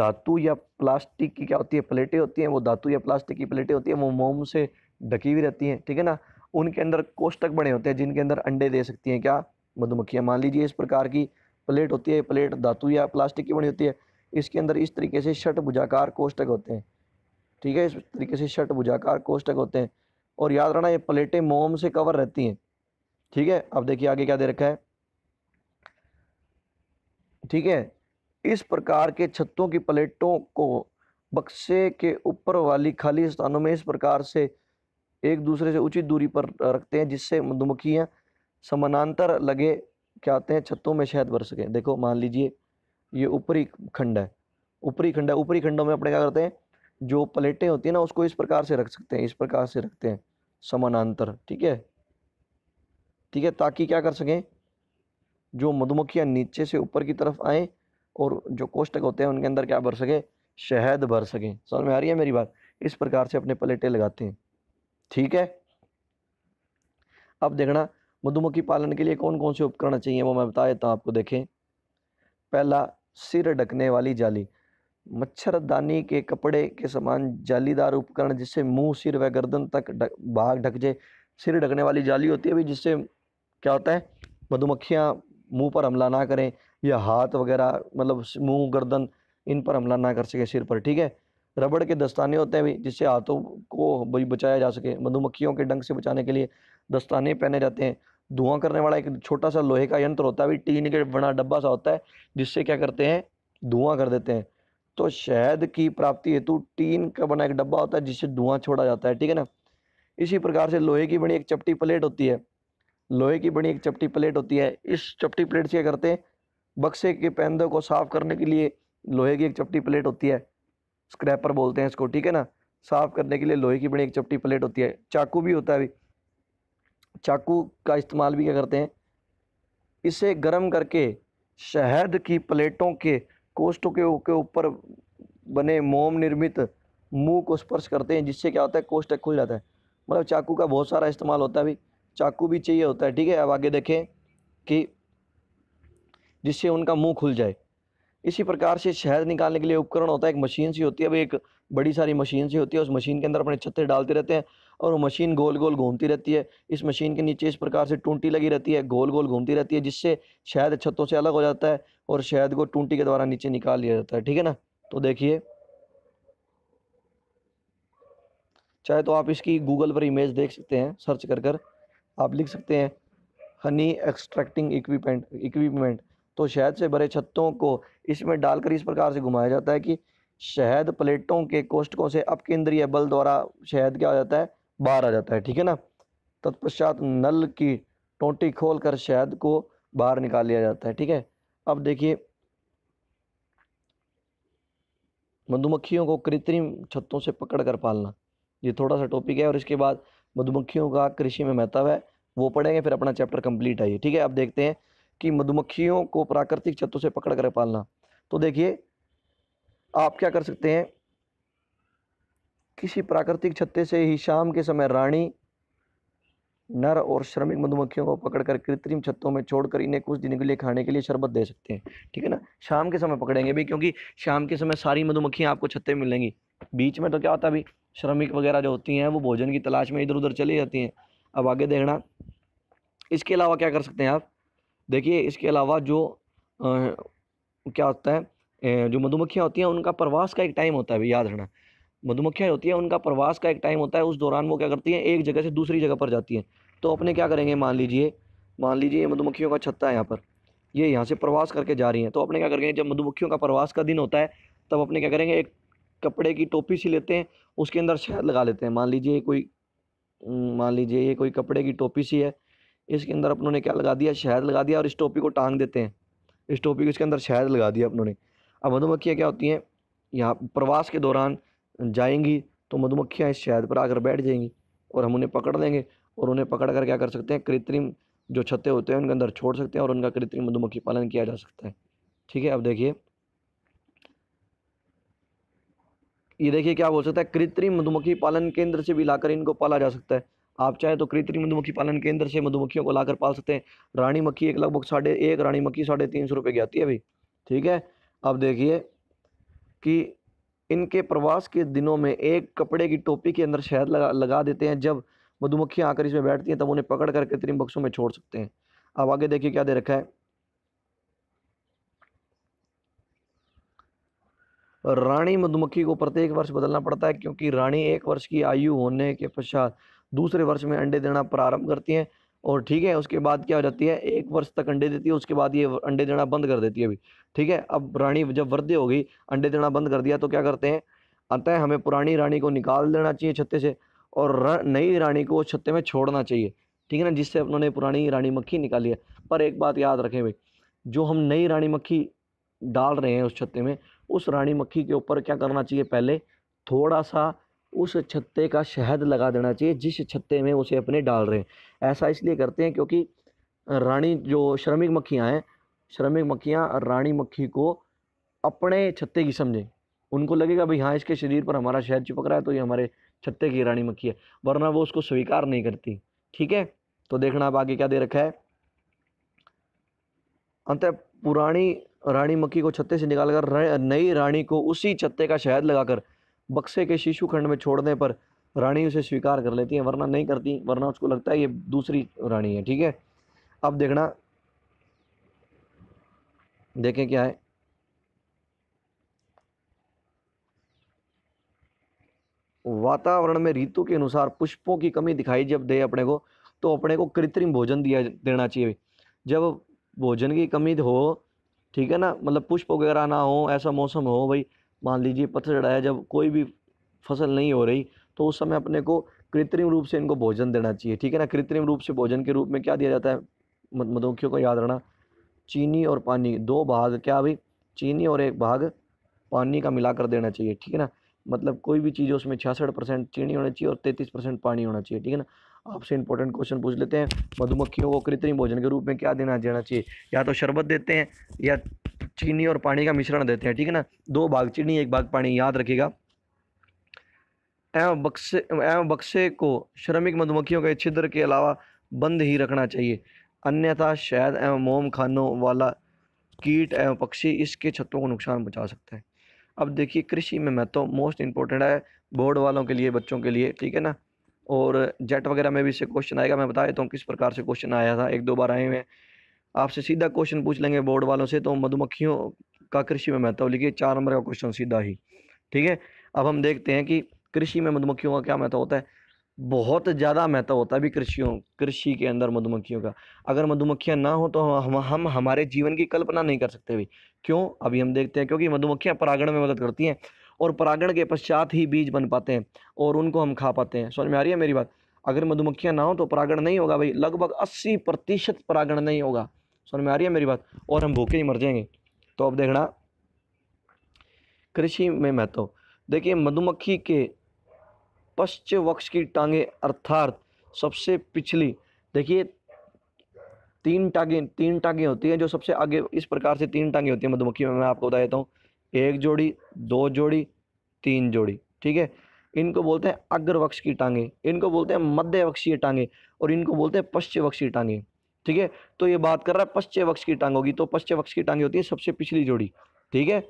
धातु या प्लास्टिक की क्या होती है प्लेटें होती हैं वो धातु या प्लास्टिक की प्लेटें होती हैं वो मोम से ढकी हुई रहती हैं ठीक है ना उनके अंदर कोष्टक बने होते हैं जिनके अंदर अंडे दे सकती हैं क्या मधुमक्खियाँ मान लीजिए इस प्रकार की प्लेट होती है प्लेट धातु या प्लास्टिक की बनी होती है इसके अंदर इस तरीके से शट बुझाकार कोष्टक होते हैं ठीक है इस तरीके से शट बुझाकार कोष्टक होते हैं और याद रखना ये प्लेटें मोम से कवर रहती हैं ठीक है अब देखिए आगे क्या दे रखा है ठीक है इस प्रकार के छतों की प्लेटों को बक्से के ऊपर वाली खाली स्थानों में इस प्रकार से एक दूसरे से उचित दूरी पर रखते हैं जिससे मधुमक्खियाँ समानांतर लगे क्या आते हैं छत्तों में शहद भर सकें देखो मान लीजिए ये ऊपरी खंड है ऊपरी खंड है ऊपरी खंडों में अपने क्या करते हैं जो प्लेटें होती है ना उसको इस प्रकार से रख सकते हैं इस प्रकार से रखते हैं समानांतर ठीक है ठीक है ताकि क्या कर सकें जो मधुमक्खियाँ नीचे से ऊपर की तरफ आएँ और जो कोष्टक होते हैं उनके अंदर क्या भर सकें शहद भर सकें समझ में आ रही है मेरी बात इस प्रकार से अपने प्लेटें लगाते हैं ठीक है अब देखना मधुमक्खी पालन के लिए कौन कौन से उपकरण चाहिए वो मैं बता देता हूँ आपको देखें पहला सिर ढकने वाली जाली मच्छरदानी के कपड़े के समान जालीदार उपकरण जिससे मुंह सिर व गर्दन तक डक, भाग ढक जाए सिर ढकने वाली जाली होती है भी जिससे क्या होता है मधुमक्खियाँ मुंह पर हमला ना करें या हाथ वगैरह मतलब मुंह गर्दन इन पर हमला ना कर सके सिर पर ठीक है रबड़ के दस्ताने होते हैं भी जिससे हाथों को बचाया जा सके मधुमक्खियों के डंक से बचाने के लिए दस्ताने पहने जाते हैं धुआं करने वाला एक छोटा सा लोहे का यंत्र होता है अभी टीन के बना डब्बा सा होता है जिससे क्या करते हैं धुआं कर देते हैं तो शहद की प्राप्ति हेतु टीन का बना एक डब्बा होता है जिससे धुआं छोड़ा जाता है ठीक है ना इसी प्रकार से लोहे की बनी एक चपटी प्लेट होती है लोहे की बनी एक चपटी प्लेट होती है इस चपटी प्लेट से क्या करते हैं बक्से के पैंदों को साफ करने के लिए लोहे की एक चपटी प्लेट होती है स्क्रैपर बोलते हैं इसको ठीक है ना साफ करने के लिए लोहे की बनी एक चपटी प्लेट होती है चाकू भी होता है अभी चाकू का इस्तेमाल भी क्या करते हैं इसे गर्म करके शहद की प्लेटों के कोष्ठों के ऊपर बने मोम निर्मित मुंह को स्पर्श करते हैं जिससे क्या होता है कोष्ठ खुल जाता है मतलब चाकू का बहुत सारा इस्तेमाल होता है अभी चाकू भी चाहिए होता है ठीक है अब आगे देखें कि जिससे उनका मुंह खुल जाए इसी प्रकार से शहद निकालने के लिए उपकरण होता है एक मशीन सी होती है अब एक बड़ी सारी मशीन सी होती है उस मशीन के अंदर अपने छत्ते डालते रहते हैं और वो मशीन गोल गोल घूमती रहती है इस मशीन के नीचे इस प्रकार से टूंटी लगी रहती है गोल गोल घूमती रहती है जिससे शहद छतों से अलग हो जाता है और शहद को टूंटी के द्वारा नीचे निकाल लिया जाता है ठीक है ना तो देखिए चाहे तो आप इसकी गूगल पर इमेज देख सकते हैं सर्च कर कर आप लिख सकते हैं हनी एक्सट्रैक्टिंग इक्विपमेंट इक्विपमेंट तो शहद से भरे छत्तों को इसमें डालकर इस प्रकार से घुमाया जाता है कि शहद प्लेटों के कोष्टकों से अपकेंद्रीय बल द्वारा शहद क्या हो जाता है बाहर आ जाता है ठीक है ना तत्पश्चात नल की टोटी खोल कर शहद को बाहर निकाल लिया जाता है ठीक है अब देखिए मधुमक्खियों को कृत्रिम छत्तों से पकड़ कर पालना ये थोड़ा सा टॉपिक है और इसके बाद मधुमक्खियों का कृषि में महत्व है वो पढ़ेंगे फिर अपना चैप्टर कंप्लीट आइए ठीक है अब देखते हैं कि मधुमक्खियों को प्राकृतिक छत्तों से पकड़ कर पालना तो देखिए आप क्या कर सकते हैं किसी प्राकृतिक छत्ते से ही शाम के समय रानी नर और श्रमिक मधुमक्खियों को पकड़कर कृत्रिम छत्तों में छोड़कर इन्हें कुछ दिनों के लिए खाने के लिए शरबत दे सकते हैं ठीक है ना शाम के समय पकड़ेंगे भी क्योंकि शाम के समय सारी मधुमक्खियाँ आपको छत्ते में मिलेंगी बीच में तो क्या होता अभी श्रमिक वगैरह जो होती हैं वो भोजन की तलाश में इधर उधर चली जाती हैं अब आगे देखना इसके अलावा क्या कर सकते हैं आप देखिए इसके अलावा जो आ, क्या होता है जो मधुमक्खियाँ होती हैं उनका प्रवास का एक टाइम होता है याद रखना मधुमक्खियाँ होती हैं उनका प्रवास का एक टाइम होता है उस दौरान वो क्या करती हैं एक जगह से दूसरी जगह पर जाती हैं तो अपने क्या करेंगे मान लीजिए मान लीजिए ये मधुमक्खियों का छत्ता है यहाँ पर ये यहाँ से प्रवास करके जा रही हैं तो अपने क्या करेंगे जब मधुमक्खियों का प्रवास का दिन होता है तब अपने क्या करेंगे एक कपड़े की टोपी सी लेते हैं उसके अंदर शहद लगा लेते हैं मान लीजिए कोई मान लीजिए ये कोई कपड़े की टोपी सी है इसके अंदर अपनों ने क्या लगा दिया शहद लगा दिया और इस टोपी को टांग देते हैं इस टोपी को इसके अंदर शहद लगा दिया अपनों ने अब मधुमक्खियाँ क्या होती हैं यहाँ प्रवास के दौरान जाएंगी तो मधुमक्खियाँ इस शहद पर आकर बैठ जाएंगी और हम उन्हें पकड़ लेंगे और उन्हें पकड़ कर क्या कर सकते हैं कृत्रिम जो छत्ते होते हैं उनके अंदर छोड़ सकते हैं और उनका कृत्रिम मधुमक्खी पालन किया जा सकता है ठीक है अब देखिए ये देखिए क्या बोल सकता है कृत्रिम मधुमक्खी पालन केंद्र से भी लाकर इनको पाला जा सकता है आप चाहे तो कृत्रिम मधुमक्खी पालन केंद्र से मधुमक्खियों को लाकर पाल सकते हैं रानी मक्खी एक लगभग साढ़े एक रानी मक्खी साढ़े तीन सौ रुपये की आती है अभी ठीक है अब देखिए कि इनके प्रवास के दिनों में एक कपड़े की टोपी के अंदर शहद लगा लगा देते हैं जब मधुमक्खियाँ आकर इसमें बैठती हैं तब उन्हें पकड़ कर कृत्रिम बक्सों में छोड़ सकते हैं अब आगे देखिए क्या दे रखा है रानी मधुमक्खी को प्रत्येक वर्ष बदलना पड़ता है क्योंकि रानी एक वर्ष की आयु होने के पश्चात दूसरे वर्ष में अंडे देना प्रारंभ करती हैं और ठीक है उसके बाद क्या हो जाती है एक वर्ष तक अंडे देती है उसके बाद ये अंडे देना बंद कर देती है अभी ठीक है अब रानी जब वृद्धि होगी अंडे देना बंद कर दिया तो क्या करते हैं अतः है हमें पुरानी रानी को निकाल देना चाहिए छत्ते से और नई रानी को उस छत्ते में छोड़ना चाहिए ठीक है ना जिससे उन्होंने पुरानी रानी मक्खी निकाली है पर एक बात याद रखें भाई जो हम नई रानी मक्खी डाल रहे हैं उस छत्ते में उस रानी मक्खी के ऊपर क्या करना चाहिए पहले थोड़ा सा उस छत्ते का शहद लगा देना चाहिए जिस छत्ते में उसे अपने डाल रहे हैं ऐसा इसलिए करते हैं क्योंकि रानी जो श्रमिक मक्खियाँ हैं श्रमिक मक्खियाँ रानी मक्खी को अपने छत्ते की समझें उनको लगेगा भाई हाँ इसके शरीर पर हमारा शहद चिपक रहा है तो ये हमारे छत्ते की रानी मक्खी है वरना वो उसको स्वीकार नहीं करती ठीक है तो देखना आप आगे क्या दे रखा है अंत पुरानी रानी मक्खी को छत्ते से निकालकर नई रानी को उसी छत्ते का शहद लगाकर बक्से के शिशु खंड में छोड़ने पर रानी उसे स्वीकार कर लेती है वरना नहीं करती वरना उसको लगता है ये दूसरी रानी है ठीक है अब देखना देखें क्या है वातावरण में ऋतु के अनुसार पुष्पों की कमी दिखाई जब दे अपने को तो अपने को कृत्रिम भोजन दिया देना चाहिए जब भोजन की कमी हो ठीक है ना मतलब पुष्प वगैरह ना हो ऐसा मौसम हो भाई मान लीजिए पत्थर चढ़ाया जब कोई भी फसल नहीं हो रही तो उस समय अपने को कृत्रिम रूप से इनको भोजन देना चाहिए ठीक है ना कृत्रिम रूप से भोजन के रूप में क्या दिया जाता है मधुमक्खियों को याद रखना चीनी और पानी दो भाग क्या भाई चीनी और एक भाग पानी का मिलाकर देना चाहिए ठीक है ना मतलब कोई भी चीज़ उसमें छियासठ परसेंट चीनी होना चाहिए और तैंतीस परसेंट पानी होना चाहिए ठीक है ना आपसे इंपॉर्टेंट क्वेश्चन पूछ लेते हैं मधुमक्खियों को कृत्रिम भोजन के रूप में क्या देना देना चाहिए या तो शरबत देते हैं या चीनी और पानी का मिश्रण देते हैं ठीक है ना दो भाग चीनी एक भाग पानी याद रखिएगा एवं बक्से एवं बक्से को श्रमिक मधुमक्खियों के छिद्र के अलावा बंद ही रखना चाहिए अन्यथा शहद एवं मोम खानों वाला कीट एवं पक्षी इसके छतों को नुकसान पहुँचा सकते हैं अब देखिए कृषि में महत्व मोस्ट इम्पोर्टेंट है बोर्ड वालों के लिए बच्चों के लिए ठीक है ना और जेट वगैरह में भी इससे क्वेश्चन आएगा मैं बता देता हूँ किस प्रकार से क्वेश्चन आया था एक दो बार आए हुए हैं आपसे सीधा क्वेश्चन पूछ लेंगे बोर्ड वालों से तो मधुमक्खियों का कृषि में महत्व लिखिए चार नंबर का क्वेश्चन सीधा ही ठीक है अब हम देखते हैं कि कृषि में मधुमक्खियों का क्या महत्व होता है बहुत ज़्यादा महत्व होता है अभी कृषियों कृषि के अंदर मधुमक्खियों का अगर मधुमक्खियाँ ना हो तो हम हम हमारे जीवन की कल्पना नहीं कर सकते भी क्यों अभी हम देखते हैं क्योंकि मधुमक्खियाँ परागण में मदद करती हैं और परागण के पश्चात ही बीज बन पाते हैं और उनको हम खा पाते हैं समझ में आ रही है मेरी बात अगर मधुमक्खियाँ ना हो तो परागण नहीं होगा भाई लगभग अस्सी प्रतिशत परागण नहीं होगा समझ में आ रही है मेरी बात और हम भूखे ही मर जाएंगे तो अब देखना कृषि में महत्व देखिए मधुमक्खी के पश्चवक्ष की टांगे अर्थात सबसे पिछली देखिए तीन टांगे तीन टांगे होती हैं जो सबसे आगे इस प्रकार से तीन टांगे होती हैं मधुमक्खी में मैं आपको बता देता हूँ एक जोड़ी दो जोड़ी तीन जोड़ी ठीक है इनको बोलते हैं अग्रवक्ष की टांगे इनको बोलते हैं मध्यवक्षीय टांगे और इनको बोलते हैं वक्षीय टांगे ठीक है तो ये बात कर रहा है पश्चिमवक्ष की टांग होगी तो पश्चिमवक्ष की टांगे होती है सबसे पिछली जोड़ी ठीक है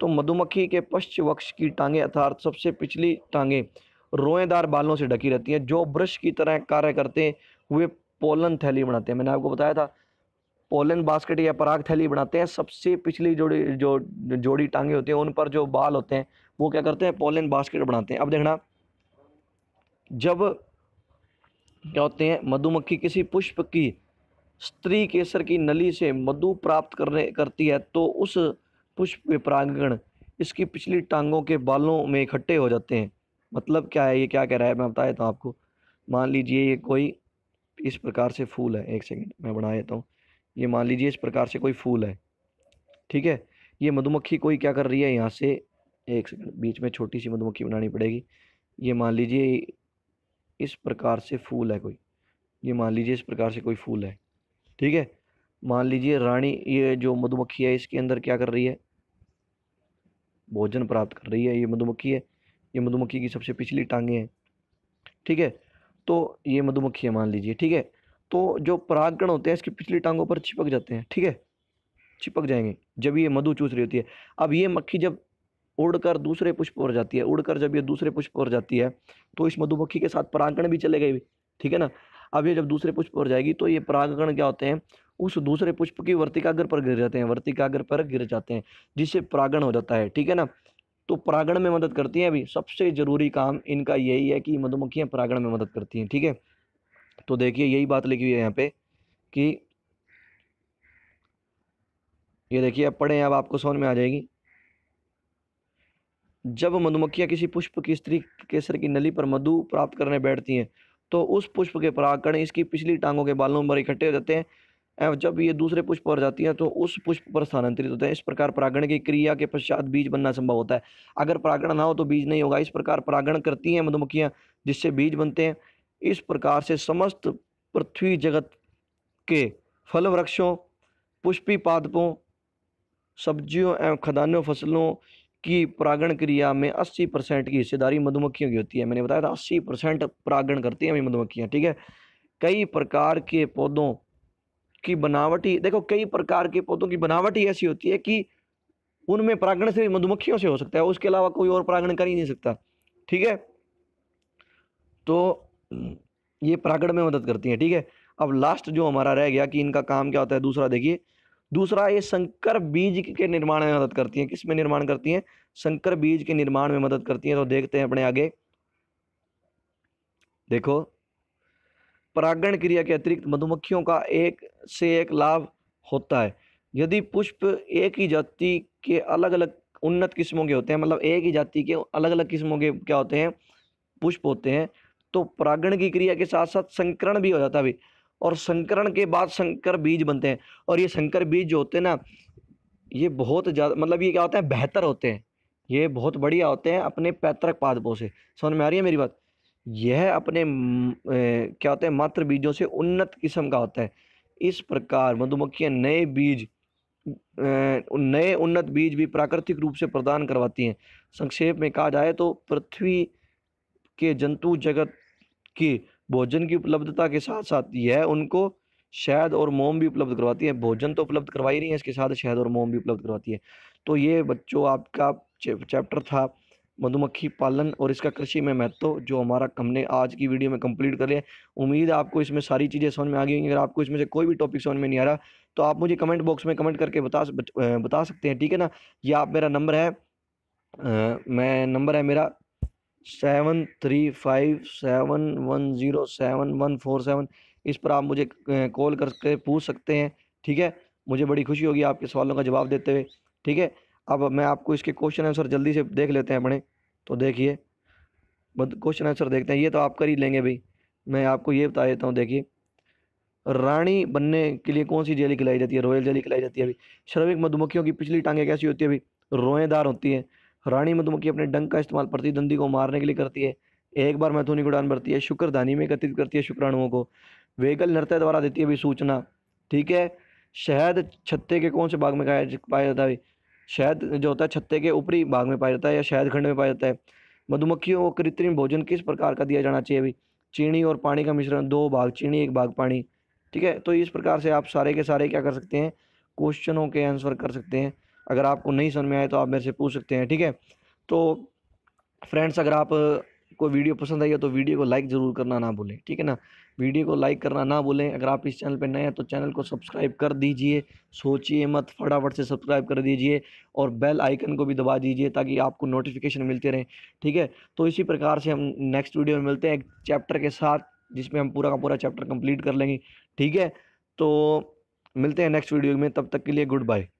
तो मधुमक्खी के पश्चिमवक्ष की टांगे अर्थात सबसे पिछली टांगे रोएदार बालों से ढकी रहती हैं जो ब्रश की तरह कार्य करते हुए पोलन थैली बनाते हैं मैंने आपको बताया था पोलन बास्केट या पराग थैली बनाते हैं सबसे पिछली जोड़ी जो जोड़ी टांगे होती हैं उन पर जो बाल होते हैं वो क्या करते हैं पोलन बास्केट बनाते हैं अब देखना जब क्या होते हैं मधुमक्खी किसी पुष्प की स्त्री केसर की नली से मधु प्राप्त करने करती है तो उस पुष्प परागण इसकी पिछली टांगों के बालों में इकट्ठे हो जाते हैं मतलब क्या है ये क्या कह रहा है मैं बता देता हूँ आपको मान लीजिए ये कोई इस प्रकार से फूल है एक सेकंड मैं बना देता हूँ ये मान लीजिए इस प्रकार से कोई फूल है ठीक है ये मधुमक्खी कोई क्या कर रही है यहाँ से एक सेकंड बीच में छोटी सी मधुमक्खी बनानी पड़ेगी ये मान लीजिए इस प्रकार से फूल है कोई ये मान लीजिए इस प्रकार से कोई फूल है ठीक है मान लीजिए रानी ये जो मधुमक्खी है इसके अंदर क्या कर रही है भोजन प्राप्त कर रही है ये मधुमक्खी है ये मधुमक्खी की सबसे पिछली टांगे हैं ठीक है तो ये मधुमक्खी है मान लीजिए ठीक है तो जो परागकण होते हैं इसकी पिछली टांगों पर चिपक जाते हैं ठीक है चिपक जाएंगे जब ये मधु चूस रही होती है अब ये मक्खी जब उड़कर दूसरे पुष्प पर जाती है उड़कर जब ये दूसरे पुष्प पर जाती है तो इस मधुमक्खी के साथ परागकण भी चले गए ठीक है ना अब ये जब दूसरे पुष्प पर जाएगी तो ये परागकण क्या होते हैं उस दूसरे पुष्प की वर्तिकाग्र पर गिर जाते हैं वर्तिकाग्र पर गिर जाते हैं जिससे परागण हो जाता है ठीक है ना तो परागण में मदद करती हैं अभी सबसे ज़रूरी काम इनका यही है कि मधुमक्खियाँ परागण में मदद करती हैं ठीक है थीके? तो देखिए यही बात लिखी हुई है यहाँ पे कि ये देखिए अब पढ़ें अब आपको समझ में आ जाएगी जब मधुमक्खियाँ किसी पुष्प की स्त्री केसर की नली पर मधु प्राप्त करने बैठती हैं तो उस पुष्प के परागकण इसकी पिछली टांगों के बालों पर इकट्ठे हो जाते हैं एवं जब ये दूसरे पुष्प पर जाती हैं तो उस पुष्प पर स्थानांतरित होते हैं इस प्रकार परागण की क्रिया के पश्चात बीज बनना संभव होता है अगर परागण ना हो तो बीज नहीं होगा इस प्रकार परागण करती हैं मधुमक्खियाँ जिससे बीज बनते हैं इस प्रकार से समस्त पृथ्वी जगत के फल वृक्षों पुष्पी पादपों सब्जियों एवं खदानों फसलों की परागण क्रिया में 80 परसेंट की हिस्सेदारी मधुमक्खियों की होती है मैंने बताया था 80 परसेंट परागण करती हैं मधुमक्खियाँ ठीक है कई प्रकार के पौधों की बनावट ही देखो कई प्रकार के पौधों की बनावट ही ऐसी होती है कि उनमें परागण सिर्फ मधुमक्खियों से हो सकता है उसके अलावा कोई और परागण कर ही नहीं सकता ठीक है तो हम्म, ये परागण में मदद करती हैं ठीक है अब लास्ट जो हमारा रह गया कि इनका काम क्या होता है दूसरा देखिए दूसरा ये संकर बीज के निर्माण में मदद करती हैं किस में निर्माण करती हैं संकर बीज के निर्माण में मदद करती हैं तो देखते हैं अपने आगे देखो परागण क्रिया के अतिरिक्त मधुमक्खियों का एक से एक लाभ होता है यदि पुष्प एक ही जाति के अलग अलग उन्नत किस्मों के होते हैं मतलब एक ही जाति के अलग अलग किस्मों के क्या होते हैं पुष्प होते हैं तो परागण की क्रिया के साथ साथ संकरण भी हो जाता है और संकरण के बाद संकर बीज बनते हैं और ये संकर बीज जो होते हैं ना ये बहुत ज़्यादा मतलब ये क्या होता है बेहतर होते हैं ये बहुत बढ़िया होते हैं अपने पैतृक पादपों से समझ में आ रही है मेरी बात यह अपने ए, क्या होता है मात्र बीजों से उन्नत किस्म का होता है इस प्रकार मधुमक्खियाँ नए बीज नए उन्नत बीज भी प्राकृतिक रूप से प्रदान करवाती हैं संक्षेप में कहा जाए तो पृथ्वी के जंतु जगत कि भोजन की उपलब्धता के साथ साथ यह उनको शहद और मोम भी उपलब्ध करवाती है भोजन तो उपलब्ध करवा ही नहीं है इसके साथ शहद और मोम भी उपलब्ध करवाती है तो ये बच्चों आपका चैप्टर था मधुमक्खी पालन और इसका कृषि में महत्व जो हमारा हमने आज की वीडियो में कंप्लीट कर लिया है आपको इसमें सारी चीज़ें समझ में आ गई होंगी अगर आपको इसमें से कोई भी टॉपिक समझ में नहीं आ रहा तो आप मुझे कमेंट बॉक्स में कमेंट करके बता बता सकते हैं ठीक है ना यह आप मेरा नंबर है आ, मैं नंबर है मेरा seven three five seven one zero seven one four seven इस पर आप मुझे कॉल करके पूछ सकते हैं ठीक है मुझे बड़ी खुशी होगी आपके सवालों का जवाब देते हुए ठीक है अब मैं आपको इसके क्वेश्चन आंसर जल्दी से देख लेते हैं अपने तो देखिए क्वेश्चन आंसर देखते हैं ये तो आप कर ही लेंगे भाई मैं आपको ये बता देता हूँ देखिए रानी बनने के लिए कौन सी जेली खिलाई जाती है रॉयल जेली खिलाई जाती है अभी श्रमिक मधुमक्खियों की पिछली टांगें कैसी होती है अभी रोएदार होती है रानी मधुमक्खी अपने डंक का इस्तेमाल प्रतिद्वंदी को मारने के लिए करती है एक बार मैथुनिक उड़ान भरती है शुक्रधानी में एकत्रित करती है शुक्राणुओं को वेगल नृत्य द्वारा देती है अभी सूचना ठीक है शहद छत्ते के कौन से भाग में पाया जाता है शहद जो होता है छत्ते के ऊपरी भाग में पाया जाता है या शहद खंड में पाया जाता है मधुमक्खियों को कृत्रिम भोजन किस प्रकार का दिया जाना चाहिए अभी चीनी और पानी का मिश्रण दो भाग चीनी एक भाग पानी ठीक है तो इस प्रकार से आप सारे के सारे क्या कर सकते हैं क्वेश्चनों के आंसर कर सकते हैं अगर आपको नहीं समझ में आए तो आप मेरे से पूछ सकते हैं ठीक है तो फ्रेंड्स अगर आप को वीडियो पसंद आई है तो वीडियो को लाइक ज़रूर करना ना भूलें ठीक है ना वीडियो को लाइक करना ना भूलें अगर आप इस चैनल पर नए हैं तो चैनल को सब्सक्राइब कर दीजिए सोचिए मत फटाफट से सब्सक्राइब कर दीजिए और बेल आइकन को भी दबा दीजिए ताकि आपको नोटिफिकेशन मिलते रहें ठीक है तो इसी प्रकार से हम नेक्स्ट वीडियो में मिलते हैं एक चैप्टर के साथ जिसमें हम पूरा का पूरा चैप्टर कम्प्लीट कर लेंगे ठीक है तो मिलते हैं नेक्स्ट वीडियो में तब तक के लिए गुड बाय